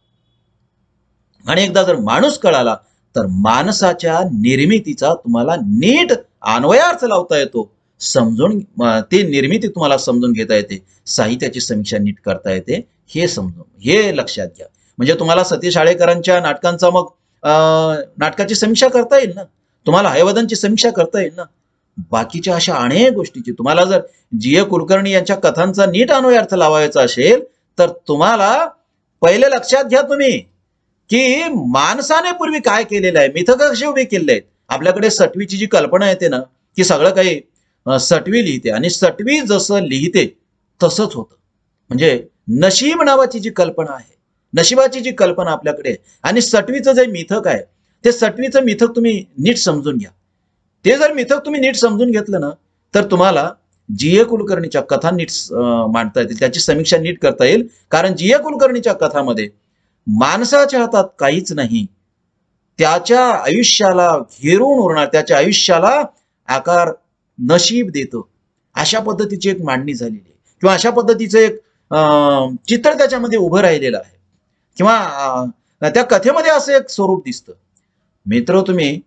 आणि एकदा जर माणूस कळाला तर माणसाच्या निर्मितीचा तुम्हाला नीट अन्वयार्थ लावता येतो समजून ते निर्मिती तुम्हाला समजून घेता येते साहित्याची समीक्षा नीट करता येते हे समजून हे लक्षात घ्या म्हणजे तुम्हाला सतीश आळेकरांच्या नाटकांचा मग नाटकाची समीक्षा करता येईल ना तुम्हाला हयवदनची समीक्षा करता येईल ना बाकीच्या अशा अनेक गोष्टीची तुम्हाला जर जी ए कुलकर्णी यांच्या कथांचा नीट अर्थ लावायचा असेल तर तुम्हाला पहिले लक्षात घ्या तुम्ही की माणसाने पूर्वी काय केलेलं आहे कसे उभे केले आहेत आपल्याकडे सटवीची जी कल्पना येते ना की सगळं काही सटवी लिहिते आणि सटवी जसं लिहिते तसंच होतं म्हणजे नशीब नावाची जी कल्पना आहे नशिबाची जी कल्पना आपल्याकडे आणि सटवीचं जे मिथक आहे ते सटवीचं मिथक तुम्ही नीट समजून घ्या ते जर मिथक तुम्ही नीट समजून घेतलं ना तर तुम्हाला जीए कुलकर्णीच्या कथा नीट मांडता येतील त्याची समीक्षा नीट करता येईल कारण जीए कुलकर्णीच्या कथामध्ये माणसाच्या हातात काहीच नाही त्याच्या आयुष्याला घेरून उरणार त्याच्या आयुष्याला आकार नशीब देतो अशा पद्धतीची एक मांडणी झालेली आहे किंवा अशा पद्धतीचं एक चित्र त्याच्यामध्ये उभं राहिलेलं आहे किंवा त्या कथेमध्ये असं एक स्वरूप दिसतं मित्र तुम्ही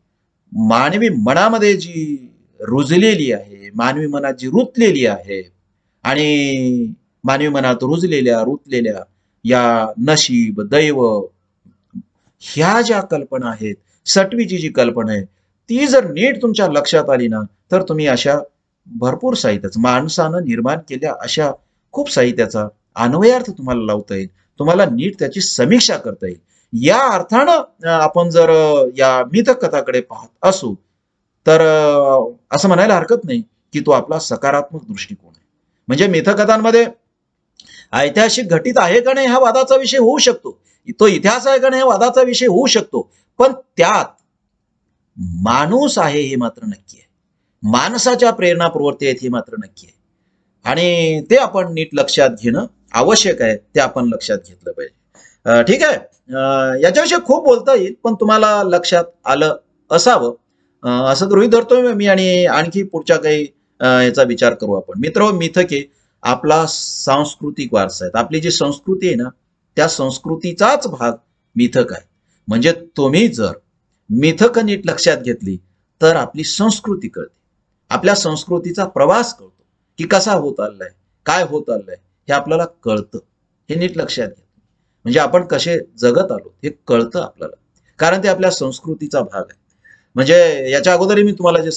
मानवी मनामध्ये जी रुजलेली आहे मानवी मनात जी रुतलेली आहे आणि मानवी मनात रुजलेल्या रुतलेल्या या नशीब दैव ह्या ज्या कल्पना आहेत सटवीची जी कल्पना आहे ती जर नीट तुमच्या लक्षात आली ना तर तुम्ही अशा भरपूर साहित्याच माणसानं निर्माण केल्या अशा खूप साहित्याचा अन्वयार्थ तुम्हाला लावता येईल तुम्हाला नीट त्याची समीक्षा करता येईल या अर्थानं आपण जर या कथाकडे पाहत असू तर असं म्हणायला हरकत नाही की तो आपला सकारात्मक दृष्टिकोन आहे म्हणजे मिथकथांमध्ये ऐतिहासिक घटित आहे का नाही हा वादाचा विषय होऊ शकतो तो इतिहास आहे का नाही हा वादाचा विषय होऊ शकतो पण त्यात माणूस आहे हे मात्र नक्की आहे माणसाच्या प्रेरणा प्रवृत्ती आहेत हे मात्र नक्की आहे आणि ते आपण नीट लक्षात घेणं आवश्यक आहे ते आपण लक्षात घेतलं पाहिजे ठीक आहे याच्याविषयी खूप बोलता येईल पण तुम्हाला लक्षात आलं असावं असं गृहित धरतो मी आणि आणखी पुढच्या काही याचा विचार करू आपण मित्र मिथके आपला सांस्कृतिक वारसा आहे आपली जी संस्कृती आहे ना त्या संस्कृतीचाच भाग मिथक आहे म्हणजे तुम्ही जर मिथक नीट लक्षात घेतली तर आपली संस्कृती कळते आपल्या संस्कृतीचा प्रवास कळतो की कसा होत आलाय काय होत आलंय हे आपल्याला कळतं हे नीट लक्षात घ्या म्हणजे आपण कसे जगत आलो हे कळतं आपल्याला कारण ते आपल्या संस्कृतीचा भाग आहे म्हणजे याच्या अगोदर मी तुम्हाला जे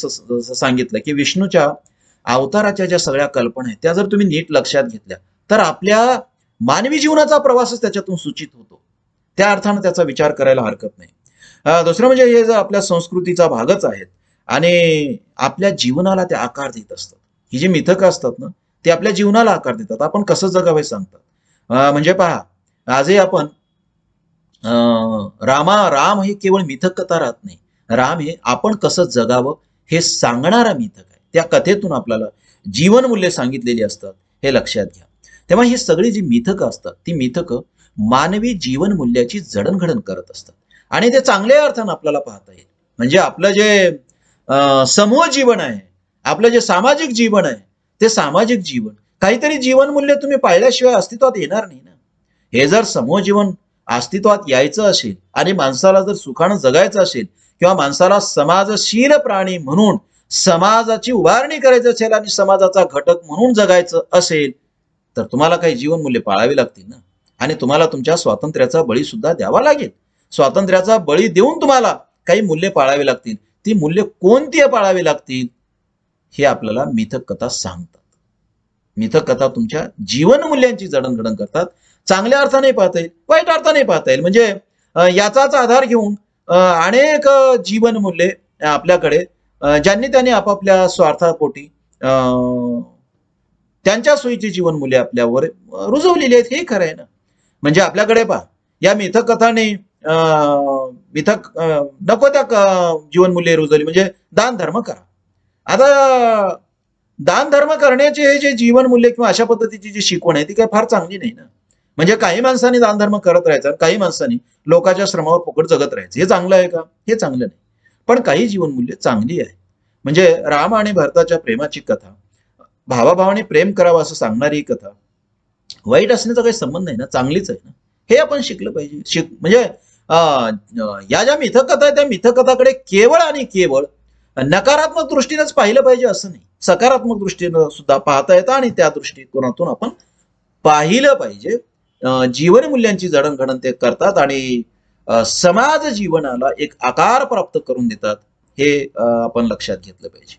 सांगितलं की विष्णूच्या अवताराच्या ज्या सगळ्या कल्पना आहेत त्या जर तुम्ही नीट लक्षात घेतल्या तर आपल्या मानवी जीवनाचा प्रवासच त्याच्यातून सूचित होतो त्या अर्थानं त्याचा विचार करायला हरकत नाही दुसरं म्हणजे हे जर आपल्या संस्कृतीचा भागच आहेत आणि आपल्या जीवनाला ते आकार देत असतात ही जी मिथक असतात ना ते आपल्या जीवनाला आकार देतात आपण कसं जगावे सांगतात म्हणजे पहा आजही आपण रामा राम हे केवळ मिथक कथा राहत नाही राम हे आपण कसं जगावं हे सांगणारा मिथक आहे त्या कथेतून आपल्याला जीवन मूल्य सांगितलेली असतात हे लक्षात घ्या तेव्हा ही सगळी जी मिथकं असतात ती मिथकं मानवी जीवन मूल्याची जडणघडण करत असतात आणि ते चांगल्या अर्थानं आपल्याला पाहता येईल म्हणजे आपलं जे समूह जीवन आहे आपलं जे सामाजिक जीवन आहे ते सामाजिक जीवन काहीतरी जीवन मूल्य तुम्ही पाहिल्याशिवाय अस्तित्वात येणार नाही ना हे जर समूह जीवन अस्तित्वात यायचं असेल आणि माणसाला जर सुखानं जगायचं असेल किंवा माणसाला समाजशील प्राणी म्हणून समाजाची उभारणी करायची असेल आणि समाजाचा घटक म्हणून जगायचं असेल तर तुम्हाला काही जीवन मूल्य पाळावी लागतील ना आणि तुम्हाला तुमच्या स्वातंत्र्याचा बळी सुद्धा द्यावा लागेल स्वातंत्र्याचा बळी देऊन तुम्हाला काही मूल्य पाळावी लागतील ती मूल्य कोणती पाळावी लागतील हे आपल्याला मिथक कथा सांगतात मिथक कथा तुमच्या जीवन मूल्यांची जडणघडण करतात चांगल्या अर्थाने पाहता येईल वाईट अर्थाने पाहता येईल म्हणजे याचाच आधार घेऊन अनेक जीवन मूल्ये आपल्याकडे ज्यांनी त्यांनी आपापल्या स्वार्थापोटी त्यांच्या सोयीची जीवन मूल्ये आपल्यावर रुजवलेली आहेत हे खरं आहे ना म्हणजे आपल्याकडे पहा या मिथक कथाने इथं नको त्या मूल्य रुजवली म्हणजे दान धर्म करा आता दान धर्म करण्याचे हे जे जीवनमूल्य किंवा अशा पद्धतीची जी शिकवण आहे ती काही फार चांगली नाही ना म्हणजे काही माणसांनी दान धर्म करत राहायचा काही माणसांनी लोकांच्या श्रमावर पोकट जगत राहायचं हे चांगलं आहे का हे चांगलं नाही पण काही जीवनमूल्य चांगली आहे म्हणजे राम आणि भरताच्या प्रेमाची कथा भावाभावाने प्रेम करावं असं सांगणारी कथा वाईट असण्याचा काही संबंध नाही ना चांगलीच आहे ना हे आपण शिकलं पाहिजे शिक म्हणजे या ज्या मिथकथा आहेत त्या मिथकथाकडे केवळ आणि केवळ नकारात्मक दृष्टीनेच पाहिलं पाहिजे असं नाही सकारात्मक दृष्टीनं सुद्धा पाहता येतं आणि त्या दृष्टिकोनातून आपण पाहिलं पाहिजे जीवन मूल्यांची जडणघडण ते करतात आणि समाज जीवनाला एक आकार प्राप्त करून देतात हे आपण लक्षात घेतलं पाहिजे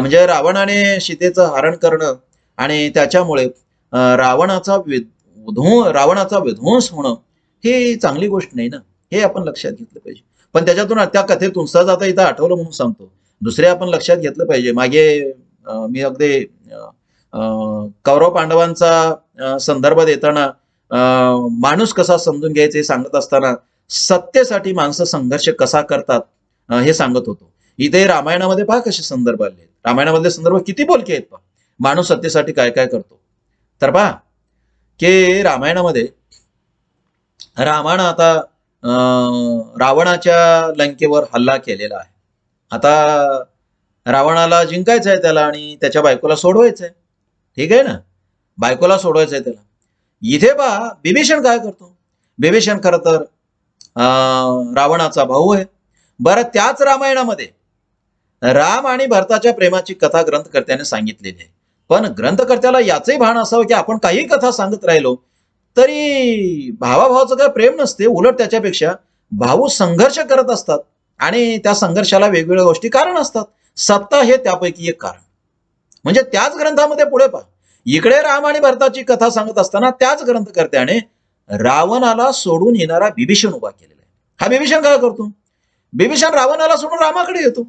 म्हणजे रावणाने सीतेचं हरण करणं आणि त्याच्यामुळे रावणाचा विध रावणाचा विध्वंस होणं ही चांगली गोष्ट नाही ना हे आपण लक्षात घेतलं पाहिजे पण त्याच्यातून त्या कथेतून सहज आता इथं आठवलं म्हणून सांगतो दुसरे आपण लक्षात घेतलं पाहिजे मागे मी अगदी कौरव पांडवांचा संदर्भ देताना माणूस कसा समजून घ्यायचं हे सांगत असताना सत्तेसाठी माणसं संघर्ष कसा करतात हे सांगत होतो इथे रामायणामध्ये पहा कसे संदर्भ आले रामायणामध्ये संदर्भ किती बोलके आहेत पहा माणूस सत्तेसाठी काय काय करतो तर पहा की रामायणामध्ये रामायण आता रावणाच्या लंकेवर हल्ला केलेला आहे आता रावणाला जिंकायचं आहे त्याला आणि त्याच्या बायकोला सोडवायचं आहे ठीक आहे ना बायकोला सोडवायचं आहे त्याला इथे बा विभीषण काय करतो विभीषण खर तर रावणाचा भाऊ आहे बरं त्याच रामायणामध्ये राम आणि भरताच्या प्रेमाची कथा ग्रंथकर्त्याने सांगितलेली आहे पण ग्रंथकर्त्याला याचही भान असावं की आपण काही कथा सांगत राहिलो तरी भावाभावाचं काय प्रेम नसते उलट त्याच्यापेक्षा भाऊ संघर्ष करत असतात आणि त्या संघर्षाला वेगवेगळ्या गोष्टी कारण असतात सत्ता हे त्यापैकी एक कारण म्हणजे त्याच ग्रंथामध्ये पुढे पहा इकडे राम आणि भरताची कथा सांगत असताना त्याच ग्रंथकर्त्याने रावणाला सोडून येणारा विभीषण उभा केलेला आहे हा विभीषण काय करतो विभीषण रावणाला सोडून रामाकडे येतो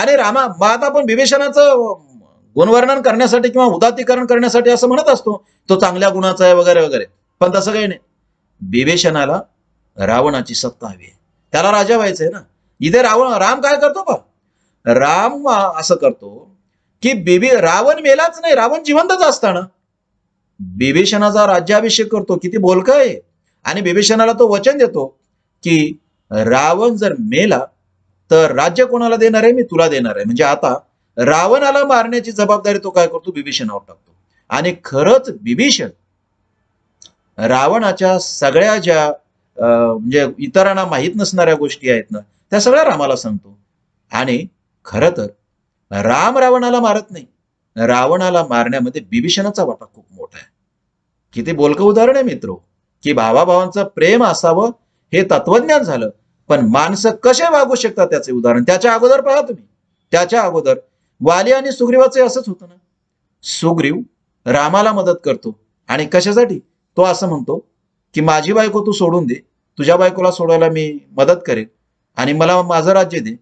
आणि रामा मग आता आपण विभीषणाचं गुणवर्णन करण्यासाठी किंवा उदातीकरण करण्यासाठी असं म्हणत असतो तो चांगल्या गुणाचा आहे वगैरे वगैरे पण तसं काही नाही बिभेषणाला रावणाची सत्ता हवी आहे त्याला राजा व्हायचंय ना इथे रावण राम काय करतो पा राम असं करतो की बिबी रावण मेलाच नाही रावण जिवंतच असताना बिभीषणाचा राज्याभिषेक करतो किती आहे आणि बिभीषणाला तो वचन देतो की रावण जर मेला तर राज्य कोणाला देणार आहे मी तुला देणार आहे म्हणजे आता रावणाला मारण्याची जबाबदारी तो काय करतो बिभीषणावर टाकतो आणि खरंच बिभीषण रावणाच्या सगळ्या ज्या म्हणजे इतरांना माहीत नसणाऱ्या गोष्टी आहेत ना त्या सगळ्या रामाला सांगतो आणि खर तर राम रावणाला मारत नाही रावणाला मारण्यामध्ये बिभीषणाचा वाटा खूप मोठा आहे किती बोलकं उदाहरण आहे मित्र की भावाभावांचं प्रेम असावं हे तत्वज्ञान झालं पण माणसं कसे वागू शकतात त्याचे उदाहरण त्याच्या अगोदर पहा तुम्ही त्याच्या अगोदर वाली आणि सुग्रीवाचं असंच होतं ना सुग्रीव रामाला मदत करतो आणि कशासाठी तो असं म्हणतो की माझी बायको तू सोडून दे तुझ्या बायकोला सोडायला मी मदत करेल आणि मला माझं राज्य दे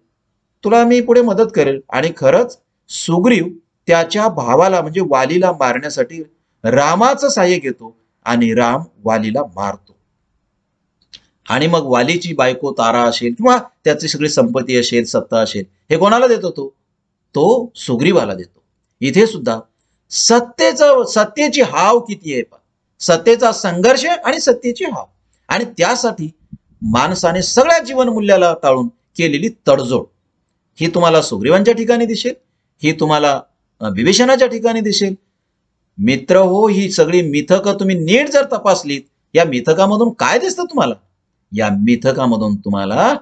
तुला मी पुढे मदत करेल आणि खरंच सुग्रीव त्याच्या भावाला म्हणजे वालीला मारण्यासाठी रामाचं सहाय्य घेतो आणि राम वालीला मारतो आणि मग वालीची बायको तारा असेल किंवा त्याची सगळी संपत्ती असेल सत्ता असेल हे कोणाला देतो तो तो सुग्रीवाला देतो इथे सुद्धा सत्तेचा सत्तेची हाव किती आहे सत्तेचा संघर्ष आणि सत्तेची हाव आणि त्यासाठी माणसाने सगळ्या जीवन मूल्याला टाळून केलेली तडजोड ही तुम्हाला सुग्रीवांच्या ठिकाणी दिसेल ही तुम्हाला विभीषणाच्या ठिकाणी दिसेल मित्र हो ही सगळी मिथक तुम्ही नीट जर तपासलीत या मिथकामधून काय दिसतं तुम्हाला या मिथकामधून तुम्हाला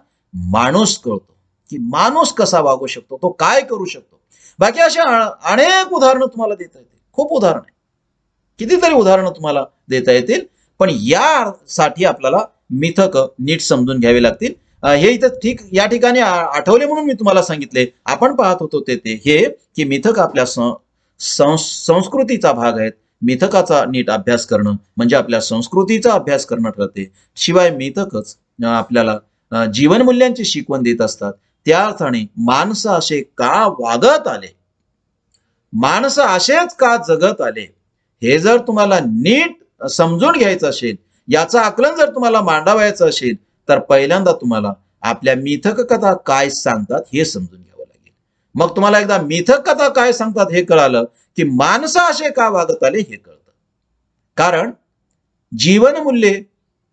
माणूस कळतो की माणूस कसा वागू शकतो तो काय करू शकतो बाकी अशा अनेक उदाहरणं तुम्हाला देता येतील खूप उदाहरण आहे कितीतरी उदाहरणं तुम्हाला देता येतील पण यासाठी आपल्याला मिथक नीट समजून घ्यावे लागतील हे इथं ठीक या ठिकाणी आठवले म्हणून मी तुम्हाला सांगितले आपण पाहत होतो ते ते हे की मिथक आपल्या संस्कृतीचा भाग आहेत मिथकाचा नीट अभ्यास करणं म्हणजे आपल्या संस्कृतीचा अभ्यास करणं ठरते शिवाय मिथकच आपल्याला जीवनमूल्यांची शिकवण देत असतात त्या अर्थाने माणसं असे का वागत आले माणसं असेच का जगत आले हे जर तुम्हाला नीट समजून घ्यायचं असेल याचं आकलन जर तुम्हाला मांडावायचं असेल तर पहिल्यांदा तुम्हाला आपल्या मिथक कथा काय सांगतात हे समजून घ्यावं लागेल मग तुम्हाला एकदा मिथक कथा काय सांगतात हे कळालं की माणसं असे का वागत आले हे कळतं कारण जीवन मूल्ये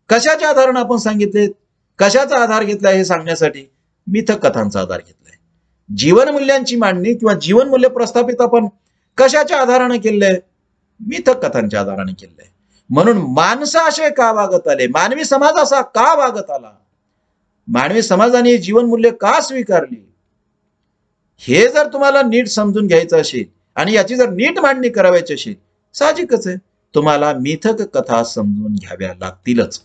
कशाच्या आधारानं आपण सांगितले कशाचा आधार घेतला हे सांगण्यासाठी मिथक कथांचा आधार घेतलाय जीवन मूल्यांची मांडणी किंवा जीवन मूल्य प्रस्थापित आपण कशाच्या आधाराने केले कथांच्या आधाराने केले म्हणून माणसं असे का वागत आले मानवी समाज असा का वागत आला मानवी समाजाने जीवन मूल्य का स्वीकारली हे जर तुम्हाला नीट समजून घ्यायचं असेल आणि याची जर नीट मांडणी करावायची असेल साहजिकच आहे तुम्हाला मिथक कथा समजून घ्याव्या लागतीलच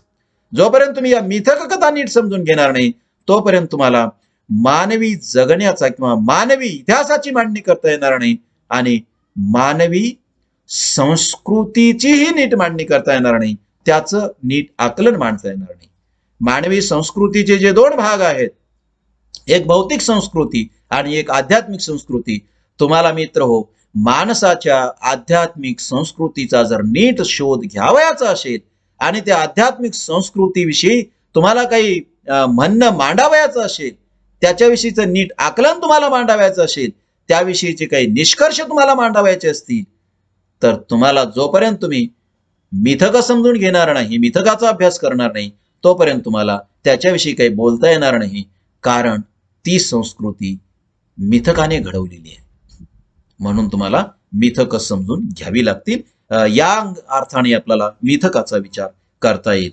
जोपर्यंत तुम्ही या मिथक कथा नीट समजून घेणार नाही तोपर्यंत तुम्हाला मानवी जगण्याचा किंवा मानवी इतिहासाची मांडणी करता येणार नाही आणि मानवी संस्कृतीचीही नीट मांडणी करता येणार नाही त्याचं नीट आकलन मांडता येणार नाही मानवी संस्कृतीचे जे दोन भाग आहेत एक भौतिक संस्कृती आणि एक आध्यात्मिक संस्कृती तुम्हाला मित्र हो माणसाच्या आध्यात्मिक संस्कृतीचा जर नीट शोध घ्यावयाचा असेल आणि त्या आध्यात्मिक संस्कृतीविषयी तुम्हाला काही म्हणणं मांडावयाचं असेल त्याच्याविषयीचं नीट आकलन तुम्हाला मांडावयाचं असेल त्याविषयीचे काही निष्कर्ष तुम्हाला मांडावायचे असतील तर तुम्हाला जोपर्यंत तुम्ही मिथक समजून घेणार नाही मिथकाचा अभ्यास करणार नाही तोपर्यंत तुम्हाला त्याच्याविषयी काही बोलता येणार नाही कारण ती संस्कृती मिथकाने घडवलेली आहे म्हणून तुम्हाला मिथक समजून घ्यावी लागतील या अर्थाने आपल्याला मिथकाचा विचार करता येईल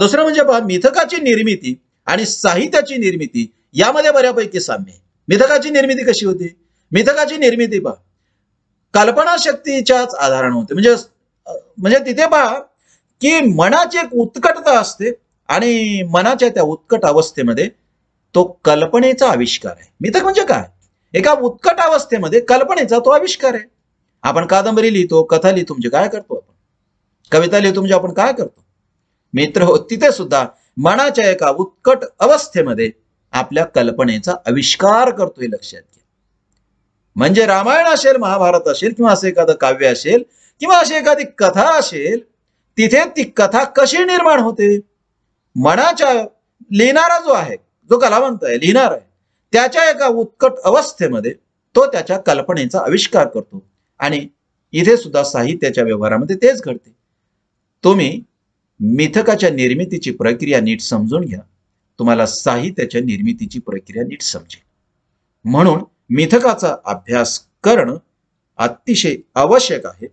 दुसरं म्हणजे पहा मिथकाची निर्मिती आणि साहित्याची निर्मिती यामध्ये बऱ्यापैकी साम्य आहे मिथकाची निर्मिती कशी होती मिथकाची निर्मिती पहा कल्पनाशक्तीच्याच आधारानं होते म्हणजे म्हणजे तिथे पहा की मनाची एक उत्कटता असते आणि मनाच्या त्या उत्कट अवस्थेमध्ये तो कल्पनेचा आविष्कार आहे मिथक म्हणजे काय एका उत्कट अवस्थेमध्ये कल्पनेचा तो आविष्कार आहे आपण कादंबरी लिहितो कथा लिहितो म्हणजे काय करतो आपण कविता लिहितो म्हणजे आपण काय करतो मित्र हो तिथे सुद्धा मनाच्या एका उत्कट अवस्थेमध्ये आपल्या कल्पनेचा आविष्कार करतोय लक्षात घ्या म्हणजे रामायण असेल महाभारत असेल किंवा असं एखादं काव्य असेल किंवा अशी एखादी कथा असेल तिथे ती कथा कशी निर्माण होते मनाच्या लिहिणारा जो आहे जो कलावंत आहे लिहिणार आहे त्याच्या एका उत्कट अवस्थेमध्ये तो त्याच्या कल्पनेचा आविष्कार करतो आणि इथे सुद्धा साहित्याच्या व्यवहारामध्ये तेच घडते तुम्ही मिथकाच्या निर्मितीची प्रक्रिया नीट समजून घ्या तुम्हाला साहित्याच्या निर्मितीची प्रक्रिया नीट समजेल म्हणून मिथकाचा अभ्यास करणं अतिशय आवश्यक आहे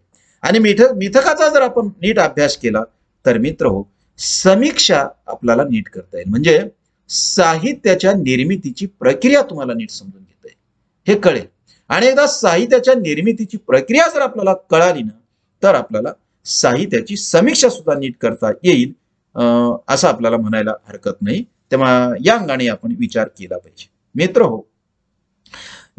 आणि मिथ मिथकाचा जर आपण नीट अभ्यास केला तर मित्र हो समीक्षा आपल्याला नीट करता येईल म्हणजे साहित्याच्या निर्मितीची प्रक्रिया तुम्हाला नीट समजून घेता येईल हे कळेल आणि एकदा साहित्याच्या निर्मितीची प्रक्रिया जर आपल्याला कळाली ना तर आपल्याला साहित्याची समीक्षा सुद्धा नीट करता येईल असं आपल्याला म्हणायला हरकत नाही तेव्हा या अंगाने आपण विचार केला पाहिजे मित्र हो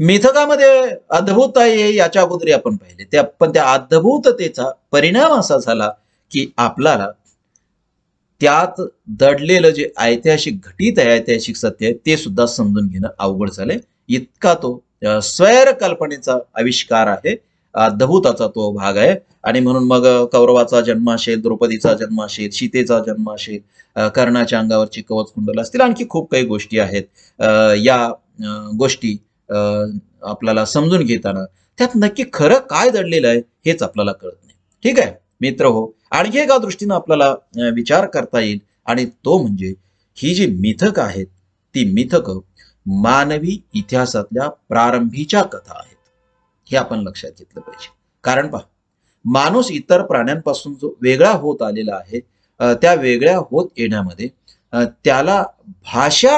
मिथकामध्ये अद्भुत आहे याच्या अगोदर आपण पाहिले त्या पण त्या अद्भुततेचा परिणाम असा झाला की आपल्याला त्यात दडलेलं जे ऐतिहासिक घटित आहे ऐतिहासिक सत्य आहे ते सुद्धा समजून घेणं अवघड झालंय इतका तो स्वैर कल्पनेचा आविष्कार आहे दभूताचा तो भाग आहे आणि म्हणून मग कौरवाचा जन्म असेल द्रौपदीचा जन्म असेल सीतेचा जन्म असेल कर्णाच्या अंगावरची कवच कुंडल असतील आणखी खूप काही गोष्टी आहेत या गोष्टी आपल्याला समजून घेताना त्यात नक्की खरं काय दडलेलं आहे हेच आपल्याला कळत नाही ठीक आहे मित्र हो आणखी एका दृष्टीनं आपल्याला विचार करता येईल आणि तो म्हणजे ही जी मिथक आहेत ती मिथक मानवी इतिहासातल्या प्रारंभीच्या कथा आहेत हे आपण लक्षात घेतलं पाहिजे कारण पहा माणूस इतर प्राण्यांपासून जो वेगळा होत आलेला आहे त्या वेगळ्या होत येण्यामध्ये त्याला भाषा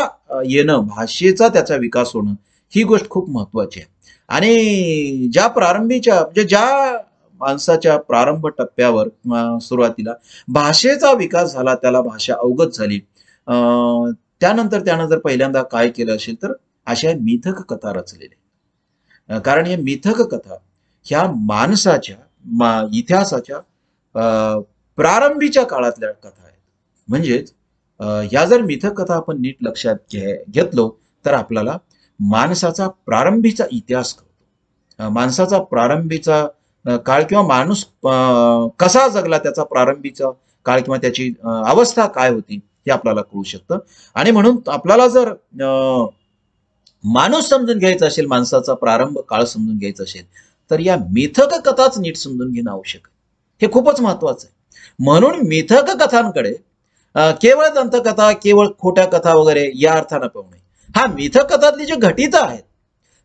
येणं भाषेचा त्याचा विकास होणं ही गोष्ट खूप महत्वाची आहे आणि ज्या प्रारंभीच्या म्हणजे ज्या माणसाच्या प्रारंभ टप्प्यावर सुरुवातीला भाषेचा विकास झाला त्याला भाषा अवगत झाली त्यानंतर त्यानं जर पहिल्यांदा काय केलं असेल तर अशा मिथक कथा रचलेल्या कारण या मिथक कथा ह्या माणसाच्या मा इतिहासाच्या प्रारंभीच्या काळातल्या कथा आहेत म्हणजेच ह्या जर मिथक कथा आपण नीट लक्षात घे घेतलो तर आपल्याला माणसाचा प्रारंभीचा इतिहास कळतो माणसाचा प्रारंभीचा काळ किंवा माणूस कसा जगला त्याचा प्रारंभीचा काळ किंवा त्याची अवस्था काय होती हे आपल्याला कळू शकतं आणि म्हणून आपल्याला जर माणूस समजून घ्यायचा असेल माणसाचा प्रारंभ काळ समजून घ्यायचा असेल तर या मिथक कथाच नीट समजून घेणं आवश्यक आहे हे खूपच महत्वाचं आहे म्हणून मिथक कथांकडे केवळ दंतकथा केवळ खोट्या कथा वगैरे या अर्थानं पाहू नये हा मिथक कथातली जे घटित आहेत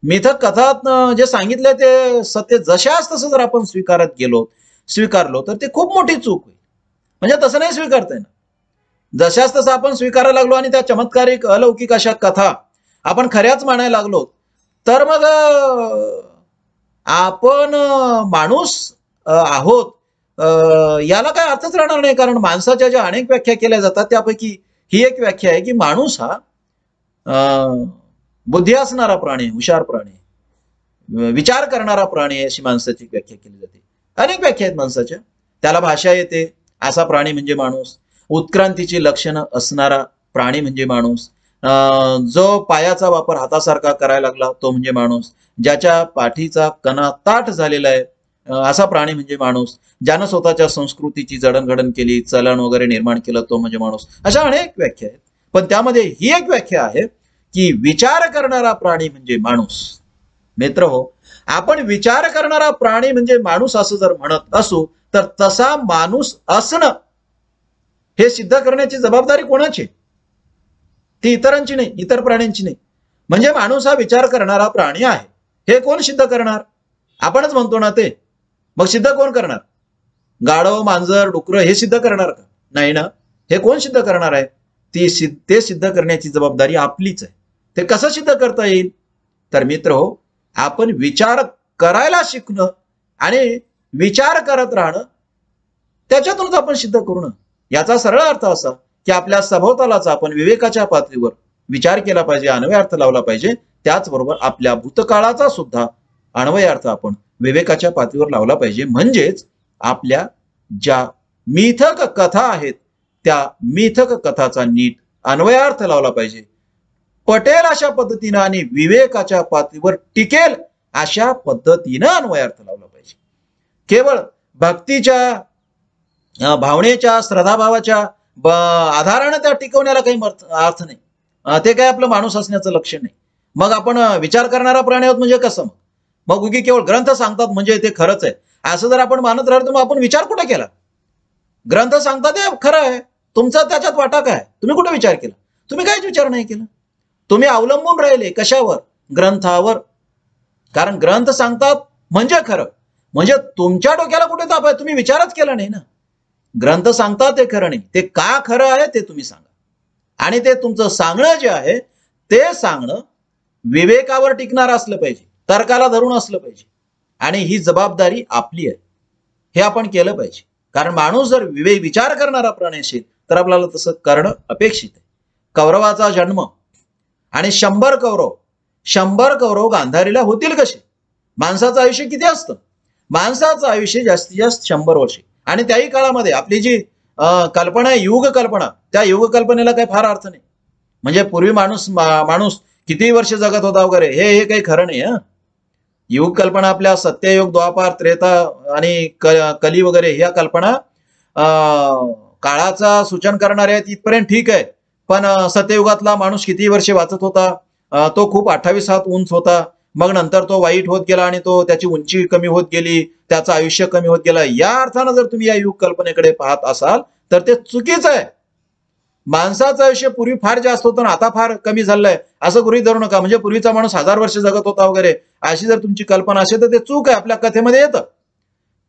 मिथक कथात जे सांगितलं ते सत्य जशाच तसं जर आपण स्वीकारत गेलो स्वीकारलो तर ते खूप मोठी चूक होईल म्हणजे तसं नाही स्वीकारता येणार जशाच तसं आपण स्वीकारायला लागलो आणि त्या चमत्कारिक अलौकिक अशा कथा आपण खऱ्याच म्हणायला लागलो तर मग आपण माणूस आहोत याला काय अर्थच राहणार नाही कारण माणसाच्या ज्या अनेक व्याख्या केल्या जातात त्यापैकी ही एक व्याख्या आहे की माणूस हा बुद्धी असणारा प्राणी हुशार प्राणी विचार करणारा प्राणी आहे अशी माणसाची व्याख्या केली जाते अनेक व्याख्या आहेत माणसाच्या त्याला भाषा येते असा प्राणी म्हणजे माणूस उत्क्रांतीची लक्षणं असणारा प्राणी म्हणजे माणूस जो पायाचा वापर हातासारखा करायला लागला तो म्हणजे माणूस ज्याच्या पाठीचा कणा ताट झालेला आहे असा प्राणी म्हणजे माणूस ज्यानं स्वतःच्या संस्कृतीची जडणघडण केली चलन वगैरे निर्माण केलं तो म्हणजे माणूस अशा अनेक व्याख्या आहेत पण त्यामध्ये ही एक व्याख्या आहे की विचार करणारा प्राणी म्हणजे माणूस मित्र हो आपण विचार करणारा प्राणी म्हणजे माणूस असं जर म्हणत असू तर तसा माणूस असणं हे सिद्ध करण्याची जबाबदारी कोणाची ती इतरांची नाही इतर प्राण्यांची नाही म्हणजे माणूस हा विचार करणारा प्राणी आहे हे कोण सिद्ध करणार आपणच म्हणतो ना ते मग सिद्ध कोण करणार गाढव मांजर डुकर हे सिद्ध करणार का नाही ना हे कोण सिद्ध करणार आहे ती सिद्ध ते सिद्ध करण्याची जबाबदारी आपलीच आहे ते कसं सिद्ध करता येईल तर मित्र हो आपण विचार करायला शिकणं आणि विचार करत राहणं त्याच्यातूनच आपण सिद्ध करणं याचा सरळ अर्थ असा की आपल्या सभोवतालाचा आपण विवेकाच्या पातळीवर विचार केला पाहिजे अन्वय अर्थ लावला पाहिजे त्याचबरोबर आपल्या भूतकाळाचा सुद्धा अन्वय अर्थ आपण विवेकाच्या पातळीवर लावला पाहिजे म्हणजेच आपल्या ज्या मिथक कथा आहेत त्या मिथक कथाचा नीट अन्वयार्थ लावला पाहिजे पटेल अशा पद्धतीनं आणि विवेकाच्या पातळीवर टिकेल अशा पद्धतीनं अन्वयार्थ लावला पाहिजे केवळ भक्तीच्या भावनेच्या श्रद्धाभावाच्या आधाराने त्या टिकवण्याला काही अर्थ नाही ते काय आपलं माणूस असण्याचं लक्ष नाही मग आपण विचार करणारा प्राणी आहोत म्हणजे कसं मग मग उगी केवळ ग्रंथ सांगतात म्हणजे ते खरंच आहे असं जर आपण मानत राहिलो तर मग आपण विचार कुठे केला ग्रंथ सांगतात हे खरं आहे तुमचा त्याच्यात वाटा काय तुम्ही कुठे विचार केला तुम्ही काहीच विचार नाही केला तुम्ही अवलंबून राहिले कशावर ग्रंथावर कारण ग्रंथ सांगतात म्हणजे खरं म्हणजे तुमच्या डोक्याला कुठे ताप आहे तुम्ही विचारच केला नाही ना ग्रंथ सांगतात ते खरं नाही ते का खरं आहे ते तुम्ही सांगा आणि ते तुमचं सांगणं जे आहे ते सांगणं विवेकावर टिकणार असलं पाहिजे तर्काला धरून असलं पाहिजे आणि ही जबाबदारी आपली आहे हे आपण केलं पाहिजे कारण माणूस जर विवेक विचार करणारा प्राणी असेल तर आपल्याला तसं करणं अपेक्षित आहे कौरवाचा जन्म आणि शंभर कौरव शंभर कौरव गांधारीला होतील कसे माणसाचं आयुष्य किती असतं माणसाचं आयुष्य जास्तीत जास्त शंभर वर्षे आणि त्याही काळामध्ये आपली जी कल्पना आहे युग कल्पना त्या युग कल्पनेला काही फार अर्थ नाही म्हणजे पूर्वी माणूस माणूस किती वर्ष जगत होता वगैरे हे हे काही खरं नाही हा युग कल्पना आपल्या सत्ययुग द्वापार त्रेता आणि कली वगैरे ह्या कल्पना काळाचा सूचन करणारे आहेत इथपर्यंत ठीक आहे पण सत्ययुगातला माणूस किती वर्षे वाचत होता तो खूप अठ्ठावीस सात उंच होता मग नंतर तो वाईट होत गेला आणि तो त्याची उंची कमी होत गेली त्याचं आयुष्य कमी होत गेला या अर्थानं जर तुम्ही या युग कल्पनेकडे पाहत असाल तर ते चुकीचं आहे माणसाचं आयुष्य पूर्वी फार जास्त होतं आता फार कमी झालंय असं गृहित धरू नका म्हणजे पूर्वीचा माणूस हजार वर्ष जगत होता वगैरे अशी जर तुमची कल्पना असेल तर ते चूक आहे आपल्या कथेमध्ये येतं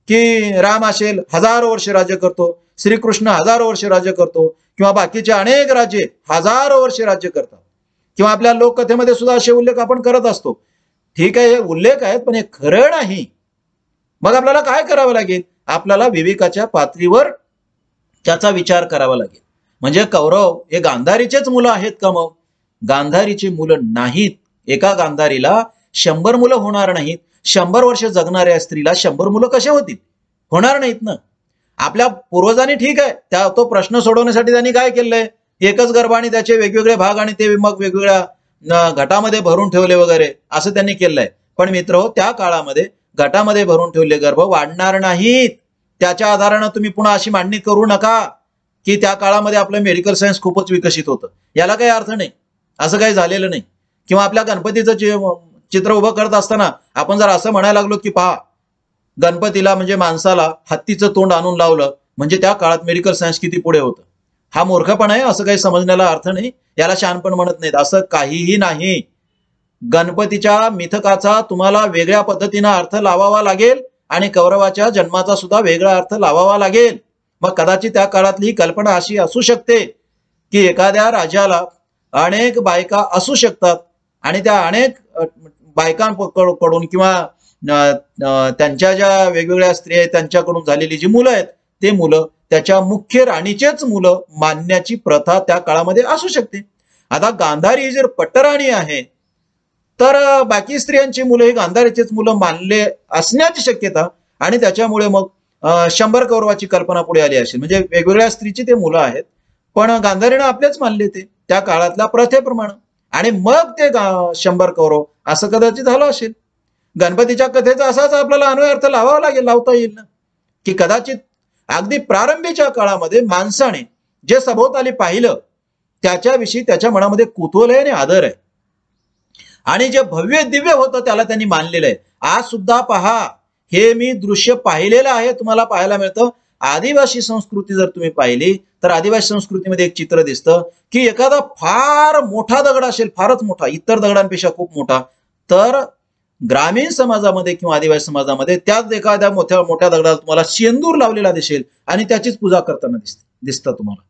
की राम असेल हजारो वर्ष राज्य करतो श्रीकृष्ण हजारो वर्ष राज्य करतो किंवा बाकीचे अनेक राजे हजारो वर्ष राज्य करतात किंवा आपल्या लोककथेमध्ये सुद्धा असे उल्लेख आपण करत असतो ठीक आहे हे उल्लेख आहेत पण हे खरं नाही मग आपल्याला काय करावं लागेल आपल्याला विवेकाच्या पातळीवर त्याचा विचार करावा लागेल म्हणजे कौरव हे गांधारीचेच मुलं आहेत का मग गांधारीची मुलं नाहीत एका गांधारीला शंभर मुलं होणार नाहीत शंभर वर्ष जगणाऱ्या स्त्रीला शंभर मुलं कसे होतील होणार नाहीत ना आपल्या पूर्वजांनी ठीक आहे त्या तो प्रश्न सोडवण्यासाठी त्यांनी काय केलंय एकच आणि त्याचे वेगवेगळे भाग आणि ते मग वेगवेगळ्या घटामध्ये भरून ठेवले वगैरे असं त्यांनी केलंय पण मित्र हो त्या काळामध्ये घटामध्ये भरून ठेवले गर्भ वाढणार नाहीत त्याच्या आधारानं तुम्ही पुन्हा अशी मांडणी करू नका की त्या काळामध्ये आपलं मेडिकल सायन्स खूपच विकसित होतं याला काही अर्थ नाही असं काही झालेलं नाही किंवा आपल्या गणपतीचं चित्र उभं करत असताना आपण जर असं म्हणायला लागलो की पहा गणपतीला म्हणजे माणसाला हत्तीचं तोंड आणून लावलं म्हणजे त्या काळात मेडिकल सायन्स किती पुढे होतं हा मूर्खपण आहे असं काही समजण्याला अर्थ नाही याला शानपण म्हणत नाहीत असं काहीही नाही गणपतीच्या मिथकाचा तुम्हाला वेगळ्या पद्धतीनं अर्थ लावावा लागेल आणि कौरवाच्या जन्माचा सुद्धा वेगळा अर्थ लावावा लागेल मग कदाचित त्या काळातली ही कल्पना अशी असू शकते की एखाद्या राजाला अनेक बायका असू शकतात आणि त्या अनेक बायकांकडून किंवा त्यांच्या ज्या वेगवेगळ्या स्त्रिया आहेत त्यांच्याकडून झालेली जी मुलं आहेत ते मुलं त्याच्या मुख्य राणीचेच मुलं मानण्याची प्रथा त्या काळामध्ये असू शकते आता गांधारी जर पट्टराणी आहे तर बाकी स्त्रियांची मुलं ही गांधारीचेच मुलं मानले असण्याची शक्यता आणि त्याच्यामुळे मग शंभर कौरवाची कल्पना पुढे आली असेल म्हणजे वेगवेगळ्या स्त्रीची ते मुलं आहेत पण गांधारीनं आपलेच मानले ते त्या काळातल्या प्रथेप्रमाणे आणि मग ते शंभर कौरव असं कदाचित झालं असेल गणपतीच्या कथेचा असाच आपल्याला अर्थ लावावा लागेल लावता येईल ना की कदाचित अगदी प्रारंभीच्या काळामध्ये माणसाने जे सभोवताली पाहिलं त्याच्याविषयी त्याच्या मनामध्ये कुतूहल आहे आणि आदर आहे आणि जे भव्य दिव्य होतं त्याला त्यांनी मानलेलं आहे आज सुद्धा पहा हे मी दृश्य पाहिलेलं आहे तुम्हाला पाहायला मिळतं आदिवासी संस्कृती जर तुम्ही पाहिली तर आदिवासी संस्कृतीमध्ये एक चित्र दिसतं की एखादा फार मोठा दगड असेल फारच मोठा इतर दगडांपेक्षा खूप मोठा तर ग्रामीण समाजामध्ये किंवा आदिवासी समाजामध्ये त्याच एखाद्या मोठ्या मोठ्या दगडाला तुम्हाला शेंदूर लावलेला दिसेल आणि त्याचीच पूजा करताना दिसते दिसतं तुम्हाला